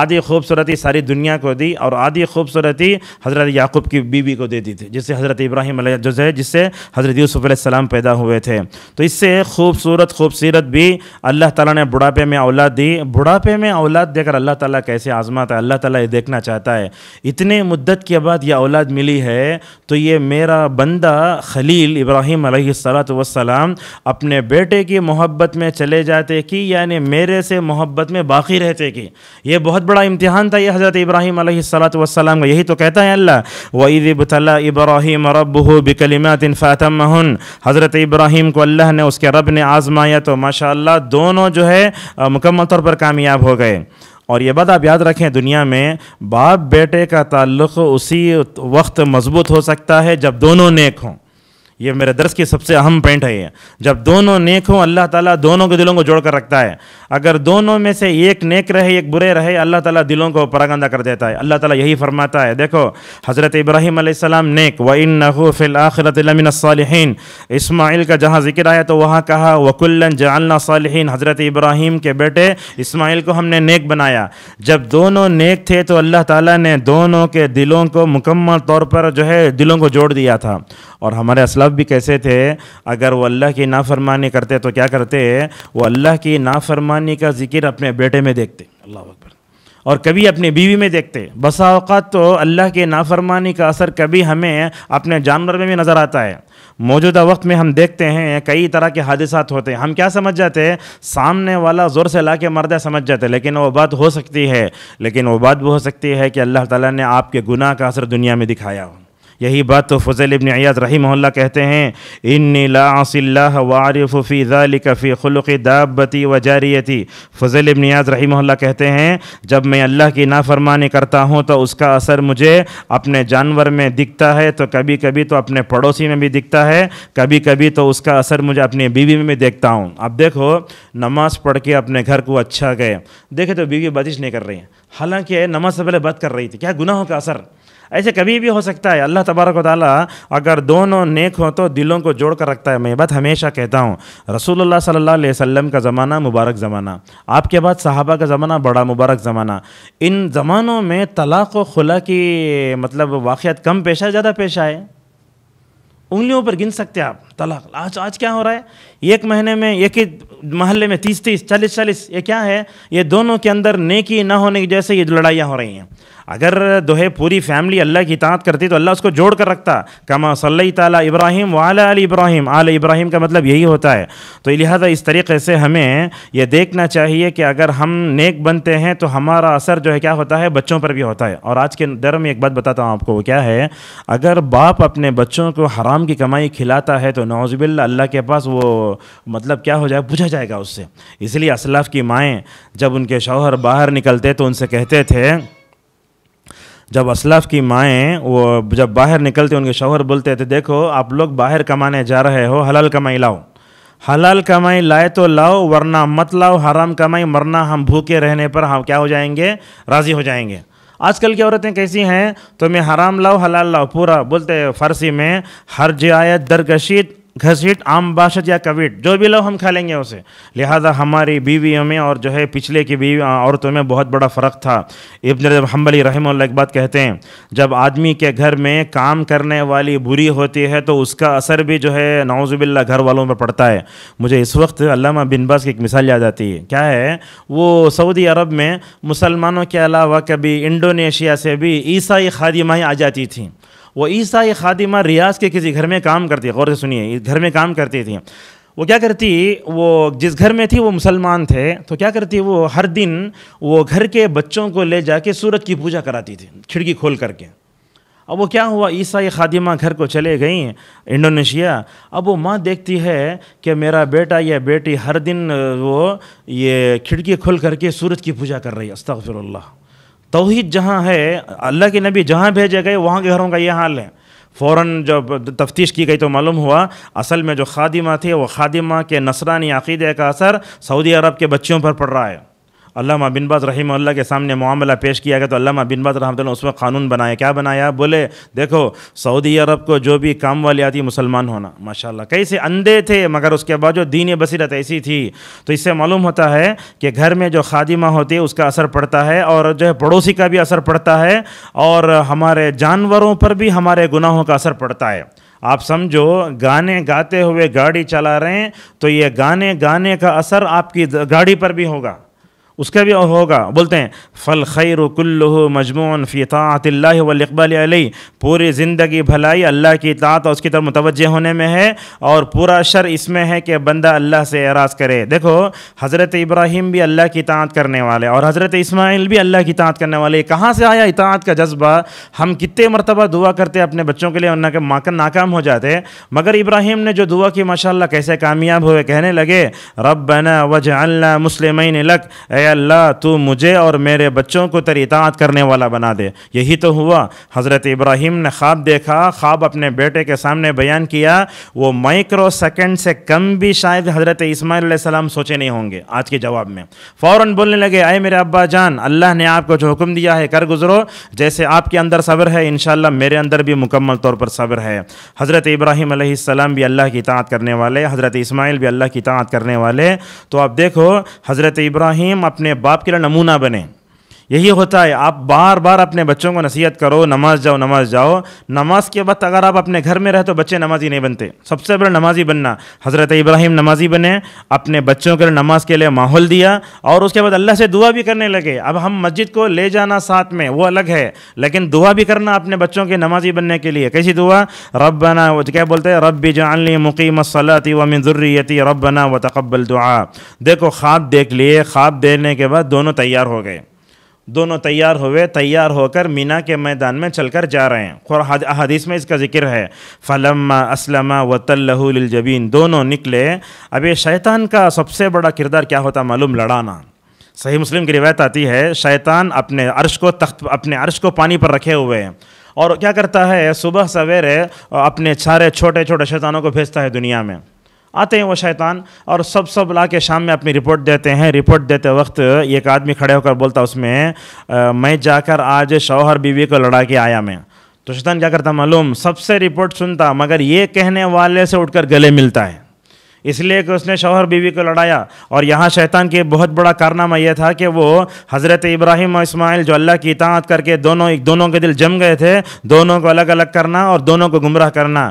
आधी खूबसूरती सारी दुनिया को दी और आधी खूबसूरती हज़रत याकूब की बीवी को दे दी थी जिससे हज़रत इब्राहिम जो है जिससे हज़रत यूसुफ़लम पैदा हुए थे तो इससे खूबसूरत खूबसूरत भी अल्लाह ताली ने बुढ़ापे में औलाद दी बुढ़ापे में औलाद देकर अल्लाह ताली कैसे आज़माता है अल्लाह ताली ये देखना चाहता है इतने मुद्दत के बाद यह औलाद मिली है तो ये मेरा बंदा खलील इब्राहिम सलात वसलाम अपने बेट बेटे की मोहब्बत में चले जाते कि यानी मेरे से मोहब्बत में बाकी रहते कि यह बहुत बड़ा इम्तहान था यह हज़रत इब्राहिम सलाम का यही तो कहता है अल्लाह वईदला इब्राहिम रब बिकलिमात फ़ातमहन हज़रत इब्राहिम को अल्लाह ने उसके रब ने आज़माया तो माशा दोनों जो है मुकम्मल तौर पर कामयाब हो गए और ये बात आप याद रखें दुनिया में बाप बेटे का ताल्लुक़ उसी वक्त मजबूत हो सकता है जब दोनों नेक हों ये मेरे दर्श की सबसे अहम पॉइंट है ये जब दोनों नेक हों अल्लाह ताला दोनों के दिलों को जोड़ कर रखता है अगर दोनों में से एक नेक रहे एक बुरे रहे अल्लाह ताला दिलों को परागंदा कर देता है अल्लाह ताला यही फरमाता है देखो हज़रत इब्राहिम आसमाम नेक व इन नहूफ़िल इसमाइल का जहाँ जिक्र आया तो वहाँ कहा वकुल्लन जल्ला सालहन हज़रत इब्राहिम के बेटे इसमाइल को हमने नेक बनाया जब दोनों नेक थे तो अल्लाह ताला ने दोनों के दिलों को मुकम्मल तौर पर जो है दिलों को जोड़ दिया था और हमारे असलफ भी कैसे थे अगर वो अल्लाह की नाफरमानी करते तो क्या करते वो अल्लाह की नाफरमानी का जिक्र अपने बेटे में देखते अल्लाह अकबर और कभी अपनी बीवी में देखते बसा तो अल्लाह के नाफरमानी का असर कभी हमें अपने जानवर में भी नज़र आता है मौजूदा वक्त में हम देखते हैं कई तरह के हादसा होते हैं हम क्या समझ जाते हैं सामने वाला ज़ोर से ला के मरदा समझ जाते हैं लेकिन वो बात हो सकती है लेकिन वो बात भी हो सकती है कि अल्लाह ताला ने आपके गुनाह का असर दुनिया में दिखाया हो यही बात तो फजल इबन अयाज रही मोहल्ला कहते हैं इन लासिल्ला वारफ़ी फ़ी दाबती व जारियती फजल इबन अयाज रही मोहल्ला कहते हैं जब मैं अल्लाह की नाफरमानी करता हूँ तो उसका असर मुझे अपने जानवर में दिखता है तो कभी कभी तो अपने पड़ोसी में भी दिखता है कभी कभी तो उसका असर मुझे अपनी बीवी में भी देखता हूँ अब देखो नमाज़ पढ़ के अपने घर को अच्छा गए देखे तो बीवी बदिश नहीं कर रही है हालांकि नमाज से पहले बात कर रही थी क्या गुनाहों का असर ऐसे कभी भी हो सकता है अल्लाह तबारक ताली अगर दोनों नेक हों तो दिलों को जोड़ कर रखता है मैं बात हमेशा कहता हूँ रसूलुल्लाह सल्लल्लाहु अलैहि वसल्लम का ज़माना मुबारक ज़माना आपके बाद साहबा का ज़माना बड़ा मुबारक ज़माना इन ज़मानों में तलाक़ व खुला की मतलब वाक़त कम पेशा है ज़्यादा पेशा है उंगलियों पर गिन सकते हैं आप तलाक आज आज क्या हो रहा है एक महीने में एक ही महल्ले में तीस तीस चालीस चालीस ये क्या है ये दोनों के अंदर नेकी ना होने की जैसे ये लड़ाइयाँ हो रही हैं अगर दोहे पूरी फैमिली अल्लाह की इतात करती तो अल्लाह उसको जोड़ कर रखता कमा सल ताली इब्राहिम वाल अली इब्राहिम आल इब्राहिम का मतलब यही होता है तो लिहाजा इस तरीके से हमें यह देखना चाहिए कि अगर हम नेक बनते हैं तो हमारा असर जो है क्या होता है बच्चों पर भी होता है और आज के दर में एक बात बताता हूँ आपको वो क्या है अगर बाप अपने बच्चों को हराम की कमाई खिलाता है तो नौजबिल्ला अल्लाह के पास वो मतलब क्या हो जाए पूछा जाएगा उससे इसलिए असलाफ़ की माएँ जब उनके शौहर बाहर निकलते तो उनसे कहते थे जब असलफ की माएँ वो जब बाहर निकलते उनके शोहर बोलते थे देखो आप लोग बाहर कमाने जा रहे हो हलाल कमाई लाओ हलाल कमाई लाए तो लाओ वरना मत लाओ हराम कमाई मरना हम भूखे रहने पर हम क्या हो जाएंगे राज़ी हो जाएंगे आजकल की औरतें कैसी हैं तो मैं हराम लाओ हलाल लाओ पूरा बोलते फारसी में हर जे आयत दरकशीत घसीट आम बाशत या कविट जो भी लो हम खा लेंगे उसे लिहाजा हमारी बीवियों में और जो है पिछले की बीवी औरतों में बहुत बड़ा फ़र्क था इब्न जब हम्बली रहम एक बात कहते हैं जब आदमी के घर में काम करने वाली बुरी होती है तो उसका असर भी जो है नवाज़ुबिल्ला घर वालों पर पड़ता है मुझे इस वक्त अलामा बिन की एक मिसाल याद आती है क्या है वो सऊदी अरब में मुसलमानों के अलावा कभी इंडोनेशिया से भी ईसाई खादिमाएँ आ जाती थी वो ईसा ये खादिमा रियाज के किसी घर में काम करती गौर से सुनिए घर में काम करती थी वो क्या करती वो जिस घर में थी वो मुसलमान थे तो क्या करती वो हर दिन वो घर के बच्चों को ले जाके सूरज की पूजा कराती थी खिड़की खोल करके अब वो क्या हुआ ईसाई खादिमा घर को चले गई इंडोनेशिया अब वो माँ देखती है कि मेरा बेटा या बेटी हर दिन वो ये खिड़की खोल करके सूरज की पूजा कर रही है अस्तफ़िरल्ला तोहहीद जहाँ है अल्लाह के नबी जहाँ भेजे गए वहाँ के घरों का ये हाल है फ़ौर जब तफ्तीश की गई तो मालूम हुआ असल में जो खादिमा थे वो खादिमा के नसरानी अकीदे का असर सऊदी अरब के बच्चियों पर पड़ रहा है अल्लाह बिन बाज रहीम अल्लाह के सामने मामला पेश किया गया तो अल्लाह बिन बाज रहमत उसमें कानून बनाया क्या बनाया बोले देखो सऊदी अरब को जो भी काम वाली आती मुसलमान होना माशाल्लाह कैसे अंधे थे मगर उसके बाद जो दीन बसीरत ऐसी थी तो इससे मालूम होता है कि घर में जो खादिमा होती है उसका असर पड़ता है और जो है पड़ोसी का भी असर पड़ता है और हमारे जानवरों पर भी हमारे गुनाहों का असर पड़ता है आप समझो गाने गाते हुए गाड़ी चला रहे हैं तो ये गाने गाने का असर आपकी गाड़ी पर भी होगा उसका भी होगा बोलते हैं फ़ल खैर कुल्लु मजमून फ़ीतातिल्ला वक़बाल अली पूरी ज़िंदगी भलाई अल्लाह की तात और उसकी तरफ मुतवजह होने में है और पूरा शर इसमें है कि बंदा अल्लाह से एराज़ करे देखो हज़रत इब्राहिम भी अल्लाह की तात करने वाले और हज़रत इसमाइल भी अल्लाह की तात करने वाले कहाँ से आया इतात का जज्बा हम कितने मरतबा दुआ करते अपने बच्चों के लिए और माकन नाकाम हो जाते मगर इब्राहिम ने जो दुआ की माशा कैसे कामयाब हुए कहने लगे रब बना वज मुस्लिम लक ए अल्लाह तू मुझे और मेरे बच्चों को तेरी इतात करने वाला बना दे यही तो हुआ हज़रत इब्राहिम ने ख्वाब देखा ख्वाब अपने बेटे के सामने बयान किया वो माइक्रो सेकेंड से कम भी शायद हज़रत इसमाईल सलाम सोचे नहीं होंगे आज के जवाब में फ़ौर बोलने लगे आए मेरे अब्बा जान अल्लाह ने आपको जो हुक्म दिया है कर गुजरो जैसे आपके अंदर सब्र है इन मेरे अंदर भी मुकम्मल तौर पर सब्र है हज़रत इब्राहिम सलाम भी अल्लाह की इतात करने वाले हज़रत इसमाइल भी अल्लाह की इतात करने वाले तो आप देखो हज़रत इब्राहिम अपने बाप के लिए नमूना बने यही होता है आप बार बार अपने बच्चों को नसीहत करो नमाज जाओ नमाज जाओ नमाज के वक्त अगर आप अपने घर में रहे तो बच्चे नमाजी नहीं बनते सबसे बड़ा नमाजी बनना हज़रत इब्राहिम नमाजी बने अपने बच्चों के लिए नमाज के लिए माहौल दिया और उसके बाद अल्लाह से दुआ भी करने लगे अब हम मस्जिद को ले जाना साथ में वो अलग है लेकिन दुआ भी करना अपने बच्चों के नमाजी बनने के लिए कैसी दुआ रब बना क्या बोलते हैं रब जानली मुकीम सलाती व मिजुर्रियती रब बना व तकबल दुआ देखो ख्वाब देख लिए ख्वाब देने के बाद दोनों तैयार हो गए दोनों तैयार हुए तैयार होकर मीना के मैदान में चलकर जा रहे हैं और हदीस में इसका जिक्र है फलम असलमा वतलजबीन दोनों निकले अब ये शैतान का सबसे बड़ा किरदार क्या होता मालूम लड़ाना सही मुस्लिम की रिवायत आती है शैतान अपने अर्श को तख्त अपने अर्श को पानी पर रखे हुए हैं और क्या करता है सुबह सवेरे अपने सारे छोटे छोटे शैतानों को भेजता है दुनिया में आते हैं वो शैतान और सब सब ला के शाम में अपनी रिपोर्ट देते हैं रिपोर्ट देते वक्त एक आदमी खड़े होकर बोलता उसमें आ, मैं जाकर आज शौहर बीवी को लड़ा के आया मैं तो शैतान क्या करता मालूम सबसे रिपोर्ट सुनता मगर ये कहने वाले से उठकर गले मिलता है इसलिए कि उसने शौहर बीवी को लड़ाया और यहाँ शैतान के बहुत बड़ा कारनामा यह था कि वो हज़रत इब्राहिम और इस्माइल जो अल्लाह की इतात करके दोनों एक दोनों के दिल जम गए थे दोनों को अलग अलग करना और दोनों को गुमराह करना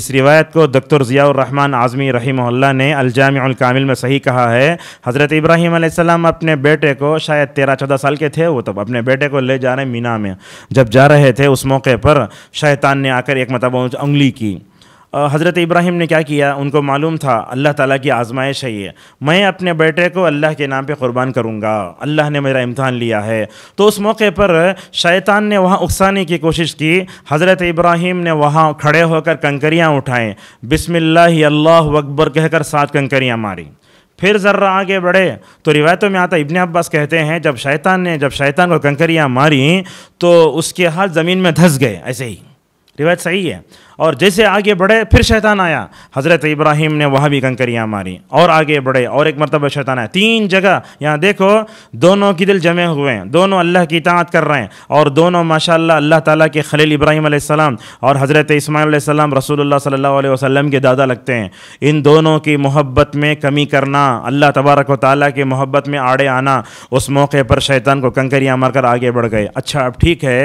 इस रिवायत को डॉक्टर ज़ियाउररहमान आज़मी रही ने अलजामकामिल में सही कहा है हज़रत इब्राहिम आसमाम अपने बेटे को शायद तेरह चौदह साल के थे वो तब तो अपने बेटे को ले जा रहे मीना में जब जा रहे थे उस मौके पर शैतान ने आकर एक मतलब उंगली की हज़रत इब्राहिम ने क्या किया उनको मालूम था अल्लाह ताला की आजमाइश है ये मैं अपने बेटे को अल्लाह के नाम पे क़ुरबान करूँगा अल्लाह ने मेरा इम्तहान लिया है तो उस मौके पर शैतान ने वहाँ उकसाने की कोशिश की हज़रत इब्राहिम ने वहाँ खड़े होकर कंकरियाँ उठाएँ बिसमिल्ला अल्लाह अकबर कहकर सात कंकरियाँ मारी फिर ज़र्रा आगे बढ़े तो रिवायतों में आता इब्ने अब्बास कहते हैं जब शैतान ने जब शैतान को कंकरियाँ मारी तो उसके हाथ ज़मीन में धंस गए ऐसे ही रिवायत सही है और जैसे आगे बढ़े फिर शैतान आया हज़रत इब्राहिम ने वहाँ भी कंकरियाँ मारी और आगे बढ़े और एक मरतबा शैतान आया तीन जगह यहाँ देखो दोनों की दिल जमे हुए हैं दोनों अल्लाह की इतात कर रहे हैं और दोनों माशा अल्लाह ताली के खलील इब्राहिम आसमाम और हज़रत इसमाईलम रसूल सल्ला वसलम के दादा लगते हैं इन दोनों की मोहब्बत में कमी करना अल्लाह तबारक व ताली की मोहब्बत में आड़े आना उस मौके पर शैतान को कंकरियाँ कर आगे बढ़ गए अच्छा अब ठीक है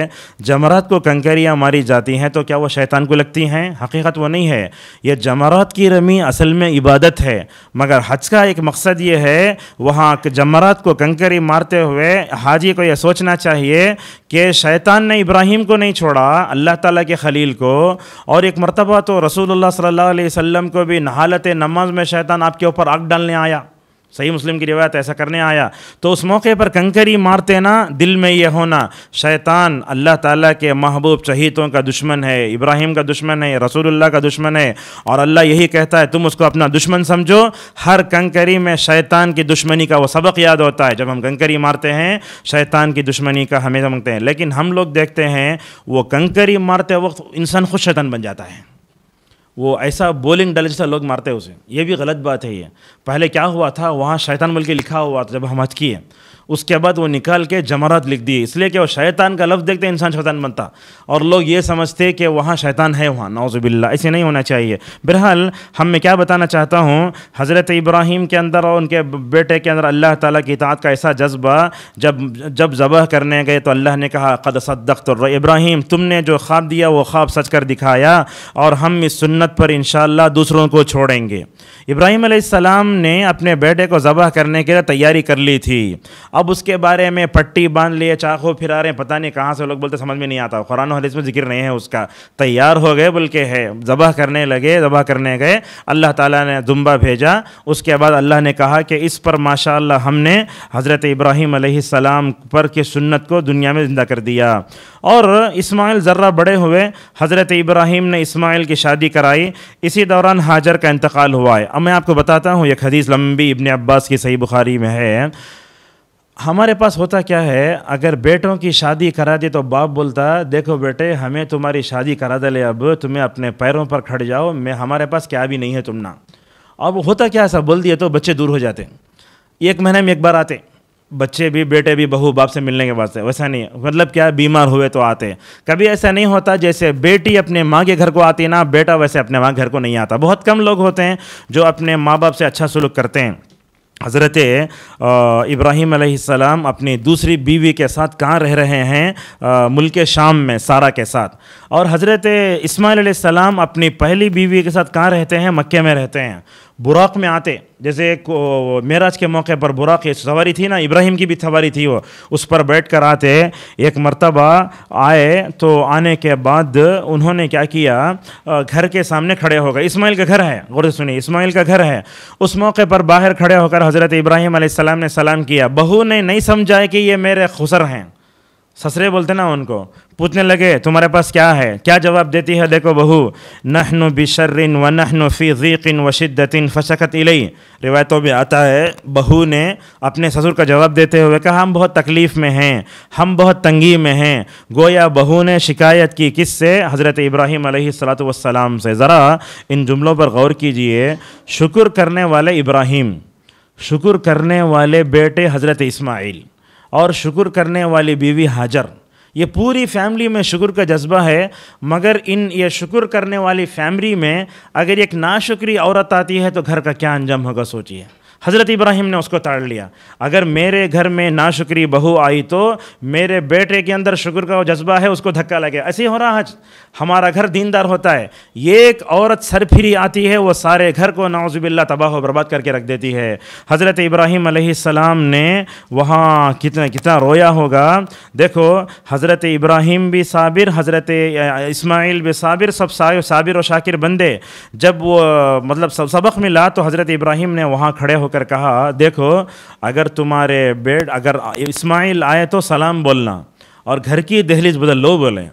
जमरात को कंकरियाँ मारी जाती हैं तो क्या वो शैतान को लगती करती हैं हकीकत वो नहीं है यह जमरात की रमी असल में इबादत है मगर हज का एक मकसद ये है वहाँ जमरात को कंकरी मारते हुए हाजी को यह सोचना चाहिए कि शैतान ने इब्राहिम को नहीं छोड़ा अल्लाह ताला के खलील को और एक मरतबा तो रसूल सल्ला वसम को भी नहालत नमाज में शैतान आपके ऊपर आग डालने आया सही मुस्लिम की रिवायत ऐसा करने आया तो उस मौके पर कंकरी मारते ना दिल में यह होना शैतान अल्लाह ताला के महबूब चहीतों का दुश्मन है इब्राहिम का दुश्मन है रसूलुल्लाह का दुश्मन है और अल्लाह यही कहता है तुम उसको अपना दुश्मन समझो हर कंकरी में शैतान की दुश्मनी का वो सबक याद होता है जब हम कंकरी मारते हैं शैतान की दुश्मनी का हमें समझते हैं लेकिन हम लोग देखते हैं वो कंकरी मारते वक्त इंसान खुद शैतान बन जाता है वो ऐसा बोलिंग डल जैसा लोग मारते हैं उसे ये भी गलत बात है ये पहले क्या हुआ था वहाँ शैतान मिल के लिखा हुआ था जब हम हथ किए उसके बाद वो निकाल के जमारात लिख दिए इसलिए कि वो शैतान का लफ्ज़ देखते इंसान शैतान बनता और लोग ये समझते कि वहाँ शैतान है वहाँ नौजुबिल्ला ऐसे नहीं होना चाहिए बहरहाल हम मैं क्या बताना चाहता हूँ हज़रत इब्राहिम के अंदर और उनके बेटे के अंदर अल्लाह ताली की इतात का ऐसा जज्बा जब जब जबह करने गए तो अल्लाह ने कहा कद सद्दक तो इब्राहिम तुमने जो ख्वाब दिया वो ख्वाब सच कर दिखाया और हम इस सुन्नत पर इन दूसरों को छोड़ेंगे इब्राहिम ने अपने बेटे को ज़बह करने के लिए तैयारी कर ली थी अब उसके बारे में पट्टी बांध लिए चाखो फिरा रहे हैं पता नहीं कहाँ से लोग बोलते समझ में नहीं आता कुरान हदीस में जिक्र नहीं है उसका तैयार हो गए बोल के है जबह करने लगे जबह करने गए अल्लाह ताला ने दुम्बा भेजा उसके बाद अल्लाह ने कहा कि इस पर माशा हमने हज़रत इब्राहिम सलाम पर की सुन्नत को दुनिया में ज़िंदा कर दिया और इस्माइल ज़र्रा बड़े हुए हज़रत इब्राहिम ने इस्माइल की शादी कराई इसी दौरान हाजर का इंतकाल हुआ है अब मैं आपको बताता हूँ यह हदीस लंबी इबन अब्बास की सही बुखारी में है हमारे पास होता क्या है अगर बेटों की शादी करा दी तो बाप बोलता देखो बेटे हमें तुम्हारी शादी करा दे अब तुम्हें अपने पैरों पर खड़ जाओ मैं हमारे पास क्या भी नहीं है तुम ना अब होता क्या ऐसा बोल दिए तो बच्चे दूर हो जाते एक महीने में एक बार आते बच्चे भी बेटे भी बहू बाप से मिलने के वास्ते वैसा नहीं मतलब क्या बीमार हुए तो आते कभी ऐसा नहीं होता जैसे बेटी अपने माँ के घर को आती ना बेटा वैसे अपने माँ घर को नहीं आता बहुत कम लोग होते हैं जो अपने माँ बाप से अच्छा सलूक करते हैं हज़रत इब्राहिम अलैहिस्सलाम अपनी दूसरी बीवी के साथ कहाँ रह रहे हैं मुल्क शाम में सारा के साथ और हज़रत इस्माईल अलैहिस्सलाम अपनी पहली बीवी के साथ कहाँ रहते हैं मक्के में रहते हैं बुराक में आते जैसे एक महराज के मौके पर बुराक सवारी थी ना इब्राहिम की भी सवारी थी वो उस पर बैठ कर आते एक मर्तबा आए तो आने के बाद उन्होंने क्या किया घर के सामने खड़े होकर इस्माइल का घर है गौर से सुनिए इस्माइल का घर है उस मौके पर बाहर खड़े होकर हज़रत इब्राहिम आसमाम ने सलाम किया बहू ने नहीं समझाया कि ये मेरे खुसर हैं ससरे बोलते ना उनको पूछने लगे तुम्हारे पास क्या है क्या जवाब देती है देखो बहू नहनु बिशर्रिन व नहनु फ़ी ज़ीक़िन व शिद्दतिन फ़शकत इलई रिवायतों में आता है बहू ने अपने ससुर का जवाब देते हुए कहा हम बहुत तकलीफ़ में हैं हम बहुत तंगी में हैं गोया बहू ने शिकायत की किससे हज़रत इब्राहिम सलाम से ज़रा इन जुमलों पर गौर कीजिए शुक्र करने वाले इब्राहिम शुक्र करने वाले बेटे हज़रत इस्माइल और शुक्र करने वाली बीवी हाजर ये पूरी फैमिली में शुक्र का जज्बा है मगर इन ये शुक्र करने वाली फैमिली में अगर एक नाशुक्री औरत आती है तो घर का क्या अंजाम होगा सोचिए हज़रत इब्राहिम ने उसको ताड़ लिया अगर मेरे घर में नाशुक्री बहू आई तो मेरे बेटे के अंदर शुक्र का जज्बा है उसको धक्का लगे ऐसे ही हो रहा आज हमारा घर दीनदार होता है ये एक औरत सर आती है वो सारे घर को नाउजुबिल्ला तबाह व बर्बाद करके रख देती है हज़रत इब्राहिम अलैहिस्सलाम ने वहाँ कितना कितना रोया होगा देखो हज़रत इब्राहिम भी साबिर हज़रत इस्माइल भी साबिर सब साबिर और शाकिर बंदे जब वो मतलब सब सबक मिला तो हज़रत इब्राहिम ने वहाँ खड़े होकर कहा देखो अगर तुम्हारे बेड अगर इस्माइल आए तो सलाम बोलना और घर की दहलीज बदल लो बोलें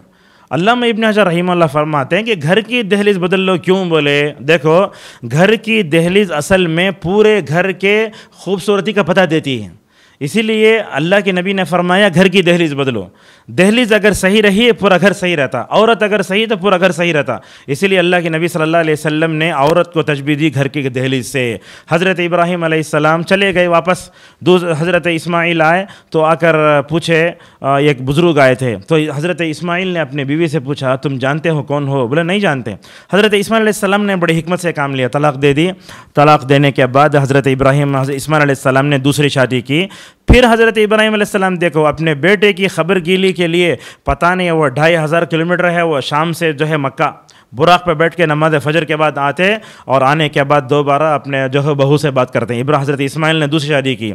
अल्लाह इबन हजर रही फरमाते हैं कि घर की दहलीज बदल लो क्यों बोले देखो घर की दहलीज असल में पूरे घर के खूबसूरती का पता देती है इसीलिए अल्लाह के नबी ने फरमाया घर की दहलीज बदलो दहलीज अगर सही रही पूरा घर सही रहता औरत अगर सही तो पूरा घर सही रहता इसीलिए अल्लाह के नबी सल्लल्लाहु अलैहि वसल्लम ने औरत को तजबी दी घर की दहलीज से हज़रत इब्राहिम अलैहिस्सलाम चले गए वापस हज़रत इस्माइल आए तो आकर पूछे एक बुज़ुर्ग आए थे तो हज़रत इस्माइल ने अपनी बीवी से पूछा तुम जानते हो कौन हो बोले नहीं जानते हज़रत इसमाईसम ने बड़ी हमत से काम लिया तलाक़ दे दी तलाक़ देने के बाद हज़रत इब्राहिम इस्माईसम ने दूसरी शादी की फिर हज़रत इब्राहिम देखो अपने बेटे की खबर गीली के लिए पता नहीं वो ढाई हज़ार किलोमीटर है वो शाम से जो है मक्का बुराक पर बैठ के नमाज फजर के बाद आते और आने के बाद दोबारा अपने जो है बहू से बात करते हैं इब्रा हज़रत इस्माइल ने दूसरी शादी की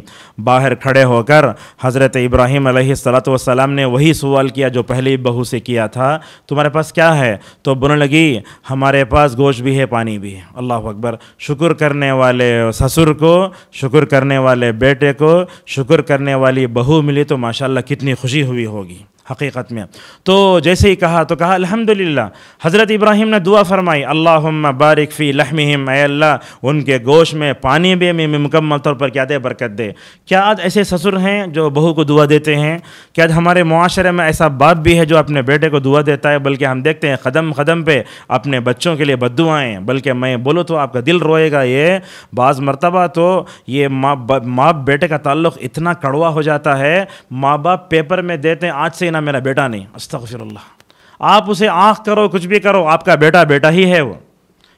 बाहर खड़े होकर हज़रत इब्राहिम सलात वसलाम ने वही सवाल किया जो पहले बहू से किया था तुम्हारे पास क्या है तो बोलने लगी हमारे पास गोश्त भी है पानी भी है अल्लाह अकबर शुक्र करने वाले ससुर को शुक्र करने वाले बेटे को शुक्र करने वाली बहू मिली तो माशाला कितनी खुशी हुई होगी हकीकत में तो जैसे ही कहा तो कहा अल्हम्दुलिल्लाह हज़रत इब्राहिम ने दुआ फरमाई अल्लाह बारिक फ़ी लहम अल्लाह उनके गोश में पानी भी में मुकम्मल तौर पर क्या दे बरकत दे क्या आज ऐसे ससुर हैं जो बहू को दुआ देते हैं क्या आज हमारे माशरे में ऐसा बाप भी है जो अपने बेटे को दुआ देता है बल्कि हम देखते हैं कदम कदम पर अपने बच्चों के लिए बद बल्कि मैं बोलूँ तो आपका दिल रोएगा ये बाज़ मरतबा तो ये माँ माँ बेटे का ताल्लुक़ इतना कड़वा हो जाता है माँ बाप पेपर में देते हैं आज से ना मेरा बेटा नहीं अस्तफ़िर आप उसे आँख करो कुछ भी करो आपका बेटा बेटा ही है वो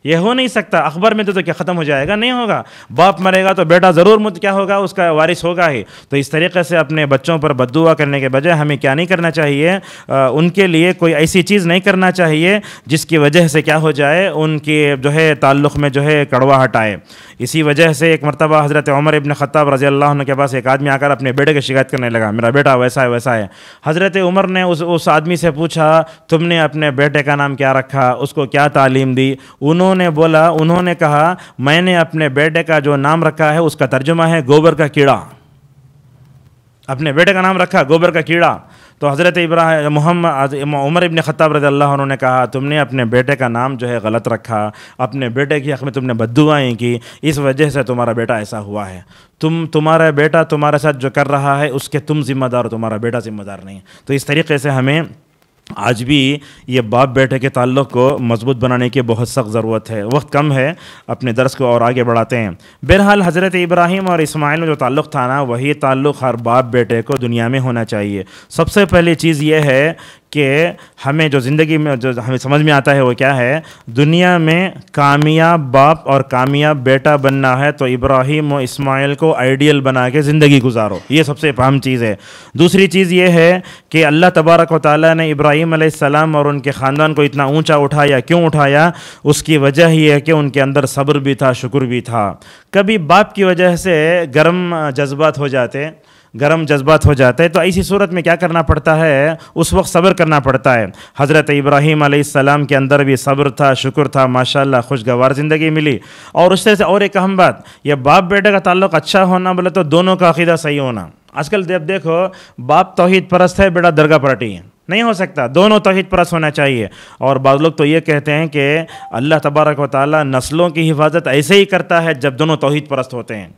ये हो नहीं सकता अखबार में तो, तो क्या ख़त्म हो जाएगा नहीं होगा बाप मरेगा तो बेटा ज़रूर मुझ क्या होगा उसका वारिस होगा ही तो इस तरीके से अपने बच्चों पर बदुआ करने के बजाय हमें क्या नहीं करना चाहिए आ, उनके लिए कोई ऐसी चीज़ नहीं करना चाहिए जिसकी वजह से क्या हो जाए उनके जो है ताल्लुक़ में जो है कड़वा हटाए इसी वजह से एक मरतबा हज़रत उमर इबन ख़त्ताब रज़ी अल्लाह के पास एक आदमी आकर अपने बेटे की शिकायत करने लगा मेरा बेटा वैसा है वैसा है हज़रत उमर ने उस उस आदमी से पूछा तुमने अपने बेटे का नाम क्या रखा उसको क्या तालीम दी उन्होंने बोला उन्होंने कहा मैंने अपने बेटे का जो नाम रखा है उसका तर्जुमा है गोबर का कीड़ा अपने बेटे का नाम रखा गोबर का कीड़ा तो हज़रत इब्राहिम मोहम्मद उमर इबन ख़ाब रज़ी अल्लाह उन्होंने कहा तुमने अपने बेटे का नाम जो है गलत रखा अपने बेटे की हक़ में तुमने बदुआएँ की इस वजह से तुम्हारा बेटा ऐसा हुआ है तुम तुम्हारा बेटा तुम्हारे साथ जो कर रहा है उसके तुम ज़िम्मेदार हो तुम्हारा बेटा ज़िम्मेदार नहीं तो इस तरीके से हमें आज भी ये बाप बेटे के ताल्लुक़ को मजबूत बनाने की बहुत सख्त ज़रूरत है वक्त कम है अपने दर्स को और आगे बढ़ाते हैं बहरहाल हज़रत इब्राहिम और इस्माइल में जो ताल्लुक़ था ना वही ताल्लुक़ हर बाप बेटे को दुनिया में होना चाहिए सबसे पहली चीज़ यह है कि हमें जो ज़िंदगी में जो हमें समझ में आता है वो क्या है दुनिया में कामयाब बाप और कामयाब बेटा बनना है तो इब्राहिम और इस्माइल को आइडियल बना के ज़िंदगी गुजारो ये सबसे अहम चीज़ है दूसरी चीज़ ये है कि अल्लाह तबारक व ताली ने इब्राहिम आसमाम और उनके ख़ानदान को इतना ऊँचा उठाया क्यों उठाया उसकी वजह यह है कि उनके अंदर सब्र भी था शुक्र भी था कभी बाप की वजह से गर्म जज्बात हो जाते गर्म जज्बात हो जाते हैं तो ऐसी सूरत में क्या करना पड़ता है उस वक्त सब्र करना पड़ता है हज़रत इब्राहीम आसमाम के अंदर भी सब्र था शुक्र था माशाल्लाह खुशगवार ज़िंदगी मिली और उससे से और एक अहम बात यह बाप बेटे का ताल्लुक अच्छा होना बोले तो दोनों का अकीदा सही होना आजकल जब देखो बाप तोहद परस्त है बेटा दरगाह पार्टी है नहीं हो सकता दोनों तोहद परस्त होना चाहिए और बाद लोग तो ये कहते हैं कि अल्लाह तबारक व नस्लों की हिफाजत ऐसे ही करता है जब दोनों तोहद परस्त होते हैं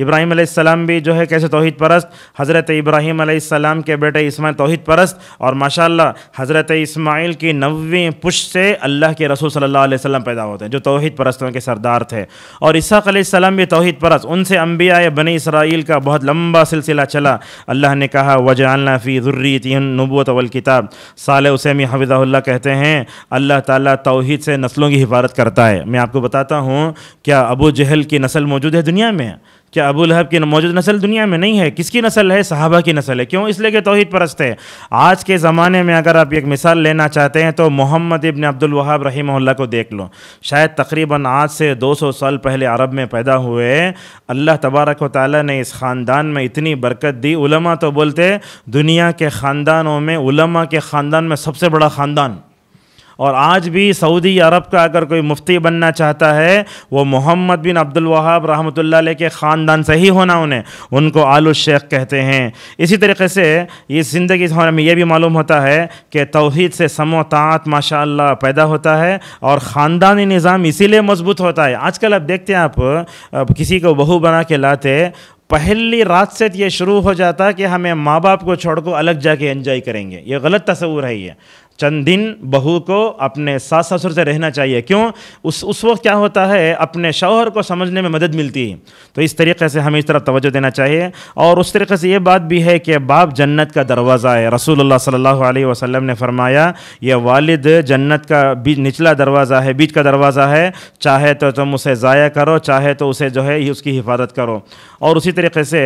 इब्राहीम आसमाम भी जो है कैसे तोहद परस्त हज़रत इब्राहीम आसमाम के बेटे इसमाइल तोहद परस्त और माशाल्लाह हज़रत इसमाइल की नवी पुश से अल्लाह के रसूल सल्लल्लाहु अलैहि वसल्लम पैदा होते हैं जो तोहद परस्तों के सरदार थे और इसहाक़ आसमाम भी तोहद परस्त उनसे अम्बिया बनी इसराइल का बहुत लंबा सिलसिला चला अल्लाह ने कहा वजाना फ़ी ज़ुर्रीती नबूत अवल किताब साल उसमी हफिज़ाल्ला कहते हैं अल्लाह ताला तोहद से नस्लों की हिफाजत करता है मैं आपको बताता हूँ क्या अबू जहल की नस्ल मौजूद है दुनिया में क्या अबू लहब की मौजूद नस्ल दुनिया में नहीं है किसकी नस्ल है सहाबा की नस्ल है क्यों इसलिए कि तोहद परस्त है आज के ज़माने में अगर आप एक मिसाल लेना चाहते हैं तो मोहम्मद इबन अब्दुल वहाब रही को देख लो शायद तकरीबन आज से 200 साल पहले अरब में पैदा हुए अल्लाह तबारक ताली ने इस ख़ानदान में इतनी बरकत दी उलमा तो बोलते दुनिया के ख़ानदानों में उलमा के ख़ानदान में सबसे बड़ा ख़ानदान और आज भी सऊदी अरब का अगर कोई मुफ्ती बनना चाहता है वो मोहम्मद बिन अब्दुल वहाब रहमत के ख़ानदान से ही होना उन्हें उनको आलू शेख कहते हैं इसी तरीके से ये ज़िंदगी हमें यह भी मालूम होता है कि तोहद से समोतात माशा पैदा होता है और ख़ानदानी निज़ाम इसीलिए मजबूत होता है आजकल अब देखते हैं आप किसी को बहू बना के लाते पहली रात से ये शुरू हो जाता कि हमें माँ बाप को छोड़ को अलग जाके एंजॉय करेंगे ये गलत तस्वूर है ये चंद दिन बहू को अपने सास ससुर से रहना चाहिए क्यों उस उस वक्त क्या होता है अपने शौहर को समझने में मदद मिलती है तो इस तरीके से हमें इस तरफ तवज्जो देना चाहिए और उस तरीके से ये बात भी है कि बाप जन्नत का दरवाज़ा है रसूलुल्लाह सल्लल्लाहु अलैहि वसल्लम ने फरमाया यह वालिद जन्नत का बीच निचला दरवाज़ा है बीच का दरवाज़ा है चाहे तो तुम उसे ज़ाया करो चाहे तो उसे जो है उसकी हिफाजत करो और उसी तरीके से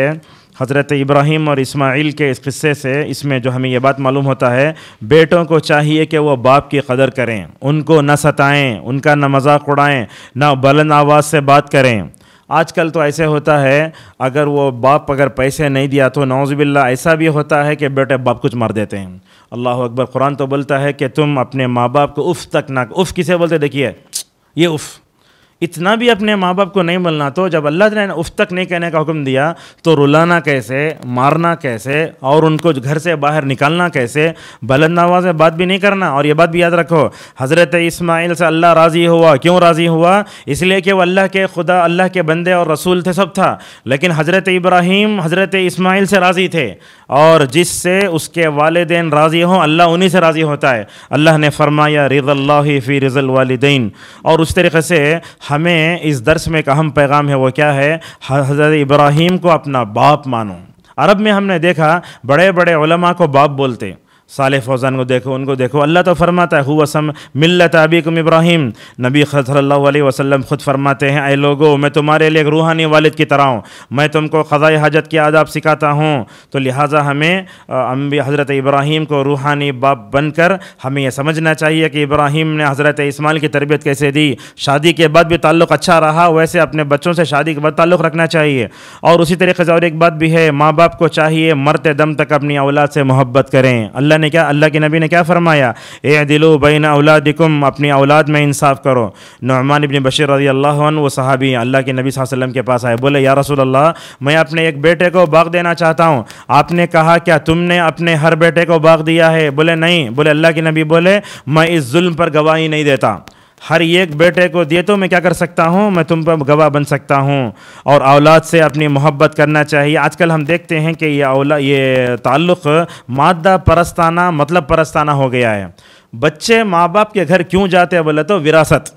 हज़रत इब्राहिम और इस्माइल के इस कस्से से इसमें जो हमें यह बात मालूम होता है बेटों को चाहिए कि वह बाप की कदर करें उनको न सताएँ उनका न मजाक उड़ाएँ न बुलंद आवाज़ से बात करें आजकल तो ऐसे होता है अगर वो बाप अगर पैसे नहीं दिया तो नौजबिल्ला ऐसा भी होता है कि बेटे बाप कुछ मार देते हैं अल्लाह अकबर कुरान तो बोलता है कि तुम अपने माँ बाप को उफ़ तक ना उफ़ किसे बोलते देखिए ये उफ़ इतना भी अपने माँ बाप को नहीं मिलना तो जब अल्लाह ने उफ तक नहीं कहने का हुक्म दिया तो रुलाना कैसे मारना कैसे और उनको घर से बाहर निकालना कैसे बुलंद आवाज़ में बात भी नहीं करना और ये बात भी याद रखो हज़रत इसमाइल से अल्लाह राज़ी हुआ क्यों राज़ी हुआ इसलिए कि वो अल्लाह के खुदा अल्लाह के बंदे और रसूल थे सब था लेकिन हज़रत इब्राहीम हज़रत इसमाइल से राज़ी थे और जिससे उसके वालदे राज़ी हों अल्लाह उन्हीं से राज़ी होता है अल्लाह ने फरमाया रज़ल्ला फ़ी रज़ल वालदेन और उस तरीके से हमें इस दर्स में एक अहम पैगाम है वो क्या है हज़रत इब्राहीम को अपना बाप मानो अरब में हमने देखा बड़े बड़े को बाप बोलते साले फौजान को देखो उनको देखो अल्लाह तो फरमाता है हुआ सम मिलत अबीकुम इब्राहिम नबी सल्लल्लाहु अलैहि वसल्लम ख़ुद फरमाते हैं आए लोगो मैं तुम्हारे लिए एक रूहानी वालिद की तरह हूँ मैं तुमको ख़ाय हाजत के आदाब सिखाता हूँ तो लिहाजा हमें अम्बी हज़रत इब्राहिम को रूहानी बाप बनकर हमें यह समझना चाहिए कि इब्राहिम ने हज़रत इसमाइल की तरबियत कैसे दी शादी के बाद भी ताल्लुक़ अच्छा रहा वैसे अपने बच्चों से शादी के बाद ताल्लुक़ रखना चाहिए और उसी तरीके से और एक बात भी है माँ बाप को चाहिए मरते दम तक अपनी औलाद से मोहब्बत करें अल्लाह अल्लाह ने क्या अल्लाह के नबी ने क्या फ़रमाया ए दिलो बैन औलादिकुम अपनी औलाद में इंसाफ़ करो नौमान इबन बशीर रजी अल्लाह वो सहाबी अल्लाह के नबी वसल्लम के पास आए बोले या रसूल अल्लाह मैं अपने एक बेटे को बाग देना चाहता हूँ आपने कहा क्या तुमने अपने हर बेटे को बाग दिया है बोले नहीं बोले अल्लाह के नबी बोले मैं इस जुल्म पर गवाही नहीं देता हर एक बेटे को दिए तो मैं क्या कर सकता हूँ मैं तुम पर गवाह बन सकता हूँ और औलाद से अपनी मोहब्बत करना चाहिए आजकल हम देखते हैं कि ये औला ये ताल्लुक़ मादा परस्ताना मतलब परस्ताना हो गया है बच्चे माँ बाप के घर क्यों जाते हैं बोले तो विरासत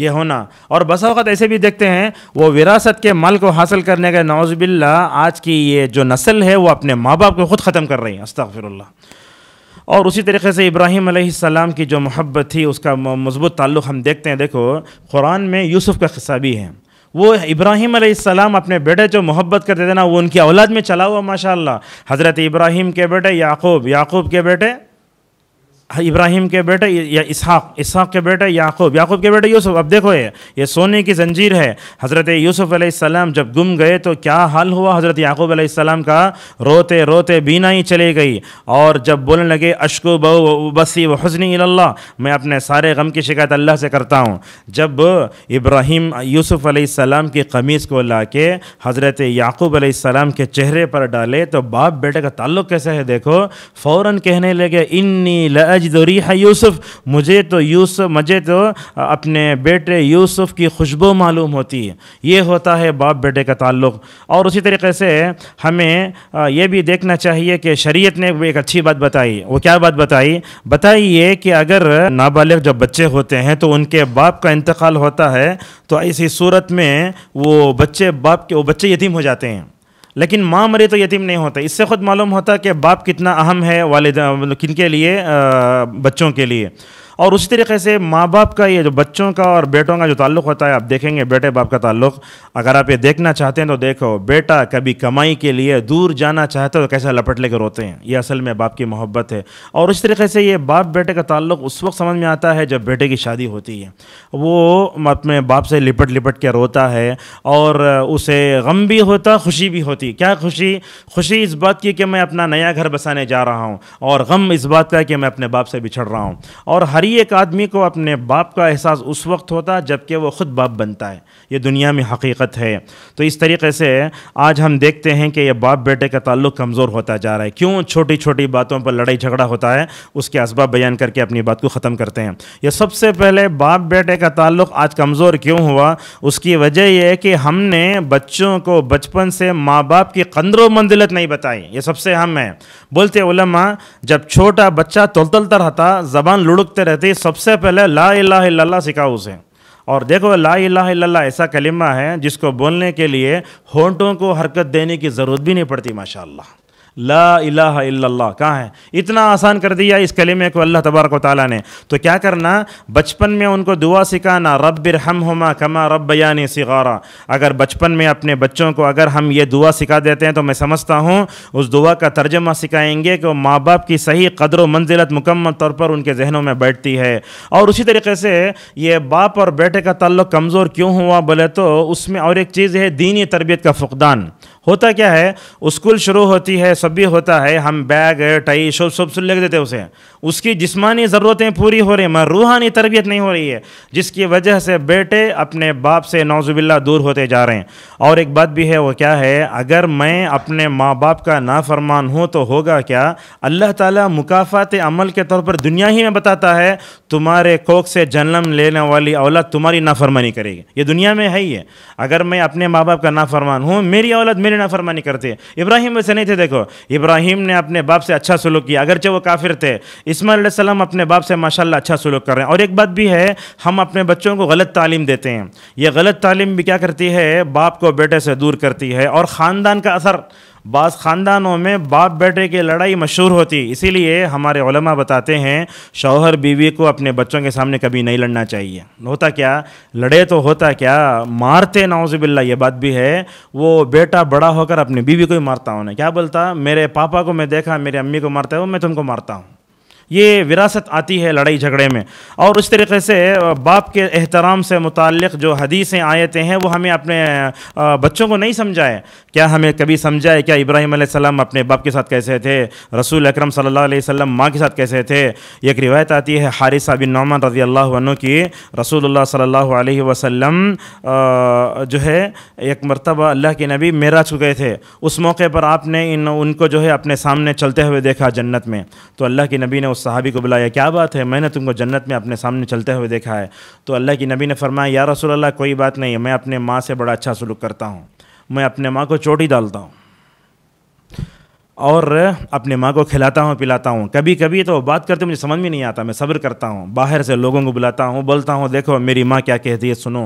ये होना और बस अवत ऐसे भी देखते हैं वो विरासत के माल को हासिल करने का नौजबिल्ला आज की ये जो नस्ल है वो अपने माँ बाप को खुद ख़त्म कर रही है अस्तफ़िरल्ला और उसी तरीके से इब्राहिम सलाम की जो मोहब्बत थी उसका मजबूत ताल्लुक़ हम देखते हैं देखो कुरान में यूसुफ़ का क़स्सा भी है वो इब्राहिम सलाम अपने बेटे जो मोहब्बत करते थे ना वो उनकी औलाद में चला हुआ माशा हज़रत इब्राहिम के बेटे याकूब याकूब के बेटे इब्राहिम के बेटे या इसहाक इसहाक के बेटे याकूब याकूब के बेटे यूसुफ अब देखो ये ये सोने की जंजीर है हज़रत यूसुफ़ अलैहिस्सलाम जब गुम गए तो क्या हाल हुआ हज़रत याकूब अलैहिस्सलाम का रोते रोते बीना ही चले गई और जब बोलने लगे अशकु बहु बसी व हजनी अल्लाह मैं अपने सारे गम की शिकायत अल्लाह से करता हूँ जब इब्राहिम यूसुफ़ अलैहिस्सलाम की कमीज़ को ला के हज़रत याकूब अलैहिस्सलाम के चेहरे पर डाले तो बाप बेटे का ताल्लुक़ कैसे है देखो फ़ौर कहने लगे इन्नी अजिदो रिहा यूसुफ मुझे तो यूसुफ मुझे तो अपने बेटे यूसुफ की खुशबू मालूम होती है ये होता है बाप बेटे का ताल्लुक और उसी तरीके से हमें यह भी देखना चाहिए कि शरीयत ने एक अच्छी बात बताई वो क्या बात बताई बताई ये कि अगर नाबालिग जब बच्चे होते हैं तो उनके बाप का इंतकाल होता है तो ऐसी सूरत में वो बच्चे बाप के वो बच्चे यतीम हो जाते हैं लेकिन माँ मरे तो यतीम नहीं होता इससे ख़ुद मालूम होता कि बाप कितना अहम है वालद किन के लिए बच्चों के लिए और उसी तरीके से माँ बाप का ये जो बच्चों का और बेटों का जो ताल्लुक होता है आप देखेंगे बेटे बाप का ताल्लुक अगर आप ये देखना चाहते हैं तो देखो बेटा कभी कमाई के लिए दूर जाना चाहते हो तो कैसे लपट लेकर रोते हैं ये असल में बाप की मोहब्बत है और उस तरीके से ये बाप बेटे का ताल्लुक उस वक्त समझ में आता है जब बेटे की शादी होती है वो अपने बाप से लिपट लिपट के रोता है और उसे गम भी होता खुशी भी होती क्या खुशी खुशी इस बात की कि मैं अपना नया घर बसाने जा रहा हूँ और गम इस बात का कि मैं अपने बाप से बिछड़ रहा हूँ और हर हर एक आदमी को अपने बाप का एहसास उस वक्त होता है जबकि वो ख़ुद बाप बनता है ये दुनिया में हकीकत है तो इस तरीके से आज हम देखते हैं कि ये बाप बेटे का ताल्लुक कमज़ोर होता जा रहा है क्यों छोटी छोटी बातों पर लड़ाई झगड़ा होता है उसके इसबाब बयान करके अपनी बात को ख़त्म करते हैं यह सबसे पहले बाप बेटे का ताल्लुक आज कमज़ोर क्यों हुआ उसकी वजह यह है कि हमने बच्चों को बचपन से माँ बाप की कंदरों मंजिलत नहीं बताई ये सबसे अहम है बोलते जब छोटा बच्चा तोल तोलतलता रहता ज़बान लुढ़कते कहती है सबसे पहले ला इला सिखाओ उसे और देखो ला इला ऐसा कलिमा है जिसको बोलने के लिए होंठों को हरकत देने की ज़रूरत भी नहीं पड़ती माशाल्लाह ला कहाँ है इतना आसान कर दिया इस कलीमे को अल्लाह तबारक ताली ने तो क्या करना बचपन में उनको दुआ सिखाना रब हम हमा कमा रब बयानी सिगारा अगर बचपन में अपने बच्चों को अगर हम ये दुआ सिखा देते हैं तो मैं समझता हूँ उस दुआ का तर्जमा सिखाएंगे कि माँ बाप की सही कदर मंजिलत मुकम्मल तौर पर उनके जहनों में बैठती है और उसी तरीके से ये बाप और बेटे का ताल्लुक कमज़ोर क्यों हुआ बोले तो उसमें और एक चीज़ है दीनी तरबियत का फ़ुकदान होता क्या है स्कूल शुरू होती है सब भी होता है हम बैग टाई सब सब सुल लग देते उसे उसकी जिस्मानी ज़रूरतें पूरी हो रही हैं मगर रूहानी तरबियत नहीं हो रही है जिसकी वजह से बेटे अपने बाप से नौजुबिल्ला दूर होते जा रहे हैं और एक बात भी है वो क्या है अगर मैं अपने माँ बाप का नाफरमान हूँ तो होगा क्या अल्लाह ताला मुकाफ़ात अमल के तौर पर दुनिया ही में बताता है तुम्हारे कोख से जन्म लेने वाली औलाद तुम्हारी नाफरमानी करेगी ये दुनिया में है ही है अगर मैं अपने माँ बाप का नाफरमान हूँ मेरी औलाद मेरी मेरी नाफरमानी करते इब्राहिम वैसे नहीं थे देखो इब्राहिम ने अपने बाप से अच्छा सलूक किया अगरचे वो काफिर थे इसमाम अपने बाप से माशाला अच्छा सलूक कर रहे हैं और एक बात भी है हम अपने बच्चों को गलत तालीम देते हैं यह गलत तालीम भी क्या करती है बाप को बेटे से दूर करती है और ख़ानदान का असर बाज़ ख़ानदानों में बाप बेटे की लड़ाई मशहूर होती इसीलिए हमारे उलमा बताते हैं शौहर बीवी को अपने बच्चों के सामने कभी नहीं लड़ना चाहिए होता क्या लड़े तो होता क्या मारते नाउजबिल्ला ये बात भी है वो बेटा बड़ा होकर अपनी बीवी को ही मारता हूँ क्या बोलता मेरे पापा को मैं देखा मेरी अम्मी को मारता है वो मैं तुमको मारता हूँ ये विरासत आती है लड़ाई झगड़े में और उस तरीके से बाप के एहतराम से मुतक़ जो हदीसें आयतें हैं वो हमें अपने बच्चों को नहीं समझाए क्या हमें कभी समझाए क्या इब्राहिम सलाम अपने बाप के साथ कैसे थे रसूल अक्रम सल्लल्लाहु अलैहि वसल्लम माँ के साथ कैसे थे एक रिवायत आती है हारिसा बिन नौमान रजी अल्लाह की रसूलुल्लाह सल्लल्लाहु अलैहि वसल्लम जो है एक मरतबा अल्लाह के नबी मेरा चुके थे उस मौके पर आपने इन उनको जो है अपने सामने चलते हुए देखा जन्नत में तो अल्लाह के नबी ने उस सहाबी को बुलाया क्या बात है मैंने तुमको जन्नत में अपने सामने चलते हुए देखा है तो अल्लाह की नबी ने फरमाया या रसूल अल्लाह कोई बात नहीं मैं अपने माँ से बड़ा अच्छा सलूक करता हूँ मैं अपने माँ को चोटी डालता हूँ और अपने माँ को खिलाता हूँ पिलाता हूँ कभी कभी तो बात करते मुझे समझ में नहीं आता मैं सब्र करता हूँ बाहर से लोगों को बुलाता हूँ बोलता हूँ देखो मेरी माँ क्या कहती है सुनो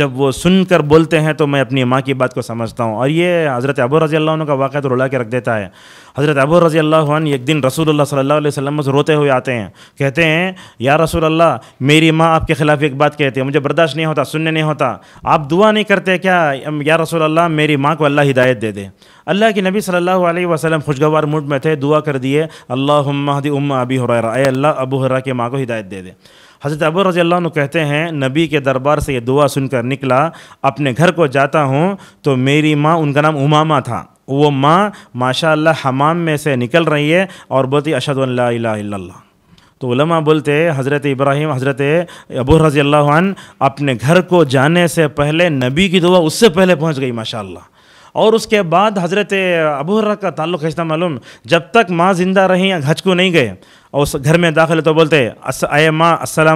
जब वो सुन कर बोलते हैं तो मैं अपनी माँ की बात को समझता हूँ और ये हज़रत अबू रज़ी अल्लाह का वाक़ तो रुला के रख देता है हज़रत अबू रज़ी अल्लाह एक दिन रसूल सल्ला वसम रोते हुए आते हैं कहते हैं या रसूल अल्लाह मेरी माँ आपके ख़िलाफ़ एक बात कहती है मुझे बर्दाश्त नहीं होता सुनने नहीं होता आप दुआ नहीं करते क्या या रसूल अल्लाह मेरी माँ को अल्लाह हिदायत दे दे अल्लाह के नबी सल्लल्लाहु अलैहि वसल्लम खुशगवार मूड में थे दुआ कर दिए अल्लाह महदी उम अबी ए अल्लाह अबू हुरैरा के माँ को हिदायत दे दे हज़रत अबू रज़ी अल्लाह कहते हैं नबी के दरबार से ये दुआ सुनकर निकला अपने घर को जाता हूँ तो मेरी माँ उनका नाम उमामा था वो माँ माशा हमाम में से निकल रही है और बोलती अशद ला तो उलमा बोलते हज़रत इब्राहिम हज़रत अबू रज़ी अल्लाह अपने घर को जाने से पहले नबी की दुआ उससे पहले पहुँच गई माशाल्लाह और उसके बाद हज़रत अबू का ताल्लुक़ ऐसा मालूम जब तक माँ ज़िंदा रहीं हज को नहीं गए और उस घर में दाखिल तो बोलते आए माँ असल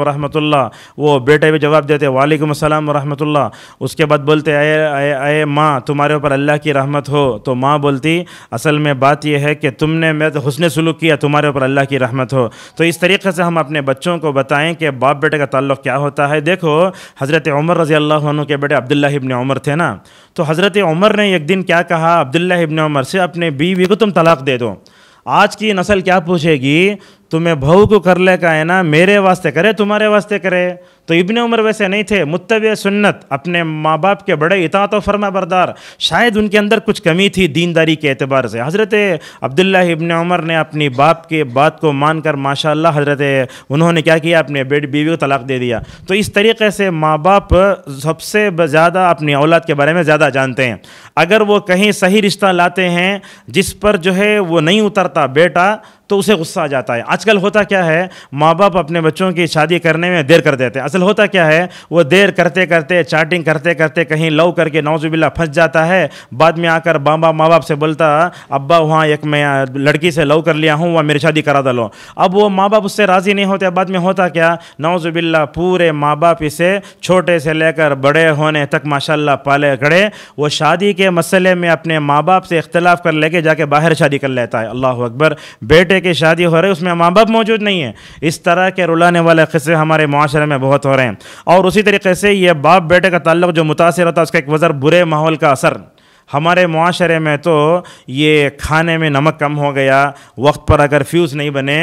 वरहमतुल्ला वो बेटे भी जवाब देते वालेकुम अस्सलाम वरहमतुल्ला उसके बाद बोलते आए आए आए माँ तुम्हारे ऊपर अल्लाह की रहमत हो तो माँ बोलती असल में बात यह है कि तुमने मेरे तो हसन सलूक किया तुम्हारे ऊपर अल्लाह की रहमत हो तो इस तरीके से हम अपने बच्चों को बताएँ कि बाप बेटे का ताल्लुक क्या होता है देखो हज़रत उमर रज़ी अल्लाह के बेटे अब्दुल्ला इबन उमर थे ना तो हज़रत उमर ने एक दिन क्या कहा अब्दुल्ला इबन उमर से अपने बीवी को तुम तलाक़ दे दो आज की नस्ल क्या पूछेगी तुम्हें भाव को कर ले का है ना मेरे वास्ते करे तुम्हारे वास्ते करे तो इबन उमर वैसे नहीं थे मुतव सुन्नत अपने माँ बाप के बड़े इतात फरमा बरदार शायद उनके अंदर कुछ कमी थी दीनदारी के अतबार से हज़रत अब्दुल्ला इबन उमर ने अपनी बाप के बात को मानकर माशा हज़रत उन्होंने क्या किया अपने बेटी बीवी को तलाक दे दिया तो इस तरीके से माँ बाप सबसे ज़्यादा अपनी औलाद के बारे में ज़्यादा जानते हैं अगर वो कहीं सही रिश्ता लाते हैं जिस पर जो है वो नहीं उतरता बेटा तो उसे गुस्सा आ जाता है आजकल होता क्या है माँ बाप अपने बच्चों की शादी करने में देर कर देते हैं असल होता क्या है वो देर करते करते चाटिंग करते करते कहीं लव करके नौजुबिल्ला फंस जाता है बाद में आकर बाबा माँ बाप से बोलता अब्बा वहाँ एक मैं लड़की से लव कर लिया हूँ वह मेरी शादी करा दलो अब वो माँ बाप उससे राज़ी नहीं होते बाद में होता क्या नौजुबिल्ला पूरे माँ बाप इसे छोटे से लेकर बड़े होने तक माशाला पाले खड़े वो शादी के मसले में अपने माँ बाप से इख्तलाफ कर लेके जाके बाहर शादी कर लेता है अल्लाह अकबर बेटे बेटे की शादी हो रही है उसमें माँ बाप मौजूद नहीं है इस तरह के रुलाने वाले किस्से हमारे माशरे में बहुत हो रहे हैं और उसी तरीके से ये बाप बेटे का ताल्लुक जो मुतासर होता है उसका एक वज़र बुरे माहौल का असर हमारे माशरे में तो ये खाने में नमक कम हो गया वक्त पर अगर फ्यूज़ नहीं बने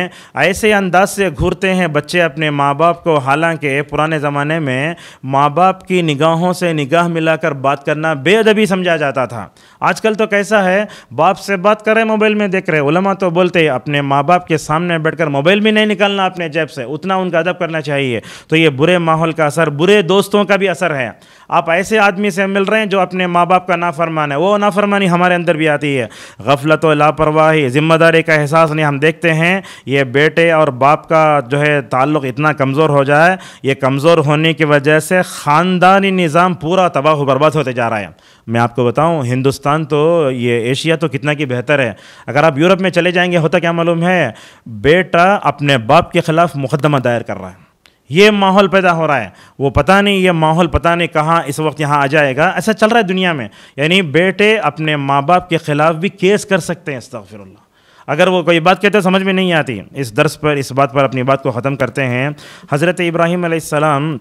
ऐसे अंदाज से घूरते हैं बच्चे अपने माँ बाप को हालांकि पुराने ज़माने में माँ बाप की निगाहों से निगाह मिलाकर बात करना बेअदबी समझा जाता था आजकल तो कैसा है बाप से बात करें मोबाइल में देख रहे उलमा तो बोलते अपने माँ बाप के सामने बैठ मोबाइल भी नहीं निकालना अपने जेब से उतना उनका अदब करना चाहिए तो ये बुरे माहौल का असर बुरे दोस्तों का भी असर है आप ऐसे आदमी से मिल रहे हैं जो अपने माँ बाप का नाफरमान है वो नाफरमानी हमारे अंदर भी आती है गफलत और लापरवाही ज़िम्मेदारी का एहसास नहीं हम देखते हैं ये बेटे और बाप का जो है ताल्लुक़ इतना कमज़ोर हो जाए ये कमज़ोर होने की वजह से ख़ानदानी निज़ाम पूरा तबाह बर्बाद होते जा रहा है मैं आपको बताऊँ हिंदुस्तान तो ये एशिया तो कितना की बेहतर है अगर आप यूरोप में चले जाएंगे होता क्या मालूम है बेटा अपने बाप के ख़िलाफ़ मुकदमा दायर कर रहा है ये माहौल पैदा हो रहा है वो पता नहीं ये माहौल पता नहीं कहाँ इस वक्त यहाँ आ जाएगा ऐसा चल रहा है दुनिया में यानी बेटे अपने माँ बाप के ख़िलाफ़ भी केस कर सकते हैं अस्तफ़िरल्ला अगर वो कोई बात कहते समझ में नहीं आती इस दर्स पर इस बात पर अपनी बात को ख़त्म करते हैं हज़रत इब्राहिम आसमाम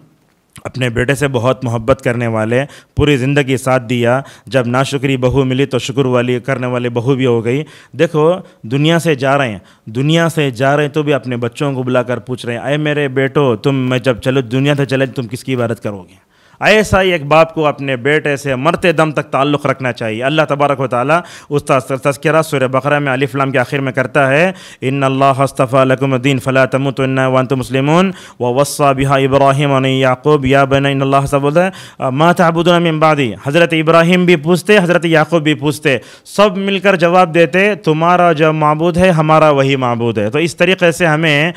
अपने बेटे से बहुत मोहब्बत करने वाले पूरी ज़िंदगी साथ दिया जब ना शुक्री बहू मिली तो शुक्र वाली करने वाली बहू भी हो गई देखो दुनिया से जा रहे हैं दुनिया से जा रहे हैं तो भी अपने बच्चों को बुलाकर पूछ रहे हैं अरे मेरे बेटो तुम मैं जब चलो दुनिया से चले तुम किसकी इबादत करोगे ऐसा ही एक बाप को अपने बेटे से मरते दम तक ताल्लुक़ रखना चाहिए अल्लाह तबारक वाली उस तस्करा सुर बकरा में अलीफ़लाम के आखिर में करता है इन अल्लाफ़ालकमद्दीन फ़ला तम तो वंत मुस्लिम व वसा बिहा इब्राहिम याकूब या बन से बोलता तबुदनबादी हज़रत इब्राहिम भी पूछते हज़रत याकूब भी पूछते सब मिलकर जवाब देते तुम्हारा जो मबूद है हमारा वही मबूद है तो इस तरीके से हमें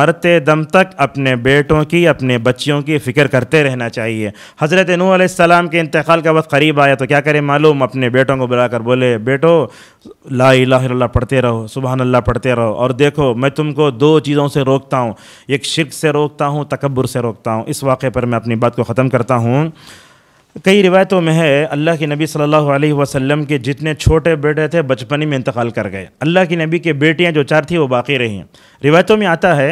मरते दम तक अपने बेटों की अपने बच्चियों की फ़िक्र करते रहना चाहिए हज़रत नू आसम के इंतकाल का वक्त करीब आया तो क्या करें मालूम अपने बेटों को बुलाकर बोले बेटो ला इला पढ़ते रहो सुबह अल्लाह पढ़ते रहो और देखो मैं तुमको दो चीज़ों से रोकता हूँ एक शिरक से रोकता हूँ तकबर से रोकता हूँ इस वाक़े पर मैं अपनी बात को ख़त्म करता हूँ कई रिवायतों में है अल्लाह के नबी सल्लल्लाहु अलैहि वसल्लम के जितने छोटे बेटे थे बचपन में इंतकाल कर गए अल्लाह के नबी के बेटियां जो चार थी वो बाकी रहीं रिवायतों में आता है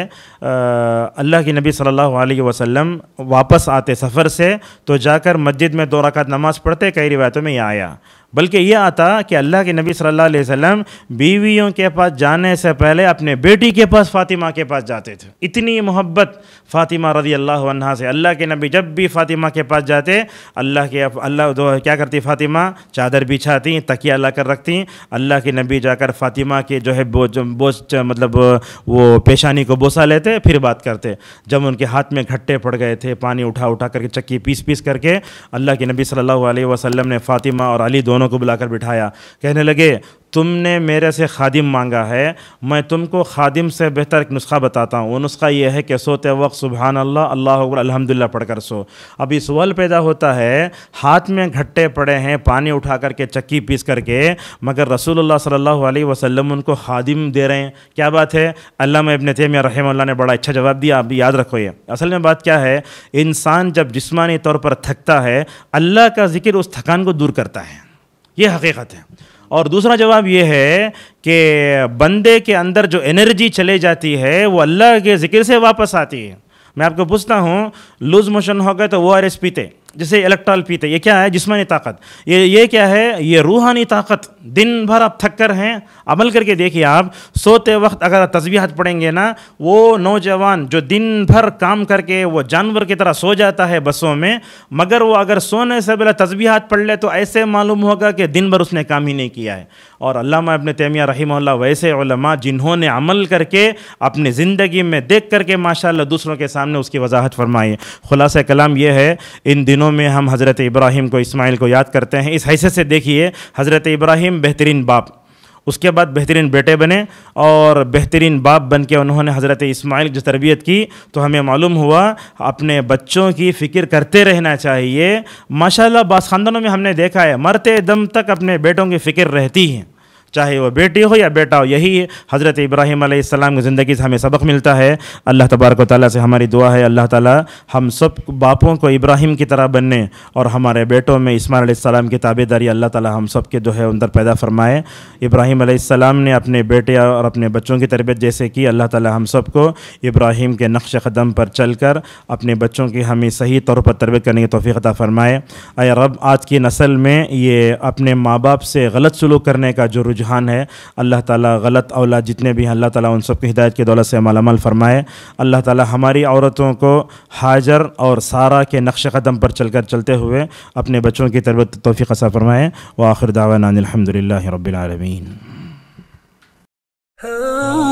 अल्लाह के नबी सल्लल्लाहु अलैहि वसल्लम वापस आते सफ़र से तो जाकर मस्जिद में दो रकात नमाज़ पढ़ते कई रिवायतों में यह आया बल्कि यह आता कि अल्लाह के नबी सल्लल्लाहु अलैहि वसल्लम बीवियों के पास जाने से पहले अपने बेटी के पास फ़ातिमा के पास जाते थे इतनी मोहब्बत फ़ातिमा रजी अल्लाह अन्हा से अल्लाह के नबी जब भी फ़ातिमा के पास जाते अल्लाह के अल्लाह दो क्या करती फ़ातिमा चादर बिछाती तकिया ला कर रखती अल्लाह के नबी जाकर फ़ातिमा के जो है बोझ बोझ मतलब वो पेशानी को बोसा लेते फिर बात करते जब उनके हाथ में घट्टे पड़ गए थे पानी उठा उठा करके चक्की पीस पीस करके अल्लाह के नबी सल्लल्लाहु अलैहि वसल्लम ने फ़ातिमा और अली दोनों दोनों को बुलाकर बिठाया कहने लगे तुमने मेरे से खादिम मांगा है मैं तुमको खादिम से बेहतर एक नुस्खा बताता हूँ वो नुस्खा ये है कि सोते वक्त सुबहान अल्लाह अल्लाह अलहमदिल्ला पढ़कर सो अभी सवाल पैदा होता है हाथ में घट्टे पड़े हैं पानी उठा करके चक्की पीस करके मगर रसूलुल्लाह सल्लल्लाहु अलैहि वसल्लम उनको खादिम दे रहे हैं क्या बात है अल्लाह इबन तैमिया रहमल्ला ने बड़ा अच्छा जवाब दिया आप याद रखो ये असल में बात क्या है इंसान जब जिसमानी तौर पर थकता है अल्लाह का जिक्र उस थकान को दूर करता है ये हकीकत है और दूसरा जवाब ये है कि बंदे के अंदर जो एनर्जी चले जाती है वो अल्लाह के ज़िक्र से वापस आती है मैं आपको पूछता हूँ लूज़ मोशन हो गए तो वो आर एस पीते जैसे इलेक्ट्रॉल पीते ये क्या है जिसमानी ताकत ये ये क्या है ये रूहानी ताकत दिन भर आप थक कर हैं अमल करके देखिए आप सोते वक्त अगर तस्वीहत पढ़ेंगे ना वो नौजवान जो दिन भर काम करके वो जानवर की तरह सो जाता है बसों में मगर वो अगर सोने से पहले तस्वीहत पढ़ ले तो ऐसे मालूम होगा कि दिन भर उसने काम ही नहीं किया है और अल्लामा अपने तैमिया रहीम वैसे जिन्होंने अमल करके अपनी ज़िंदगी में देख करके माशा दूसरों के सामने उसकी वजाहत फरमाई खुलासा कलाम यह है इन दिनों दुआओं में हम हज़रत इब्राहिम को इस्माइल को याद करते हैं इस हैसियत से देखिए हज़रत इब्राहिम बेहतरीन बाप उसके बाद बेहतरीन बेटे बने और बेहतरीन बाप बन के उन्होंने हज़रत इस्माइल जो तरबियत की तो हमें मालूम हुआ अपने बच्चों की फ़िक्र करते रहना चाहिए माशाल्लाह बास ख़ानदानों में हमने देखा है मरते दम तक अपने बेटों की फ़िक्र रहती है चाहे वह बेटी हो या बेटा हो यही हज़रत इब्राहिम आसमाम की ज़िंदगी से हमें सबक मिलता है अल्लाह तबारक ताली से हमारी दुआ है अल्लाह ताली हम सब बापों को इब्राहिम की तरह बनने और हमारे बेटों में इसमाईसम की ताबेदारी अल्लाह ताली हम सब के जो है अंदर पैदा फरमाए इब्राहिम आसमाम ने अपने बेटे और अपने बच्चों की तरबियत जैसे की अल्लाह ताली हम सब को इब्राहिम के नक्श कदम पर चल कर अपने बच्चों की हमें सही तौर पर तरबियत करने की तोफ़ी अदा फ़रमाए अय रब आज की नस्ल में ये अपने माँ बाप से गलत सलूक करने का जो रुझान है अल्लाह ताला गलत औलाद जितने भी हैं अल्लाह ताला उन सब की हिदायत की दौलत से मालामल फरमाए अल्लाह ताला हमारी औरतों को हाजर और सारा के नक्श कदम पर चलकर चलते हुए अपने बच्चों की तरबत तोफ़ी कसा फरमाए व आखिर दावा नान अलहमदिल्ला रबालमीन Oh हाँ।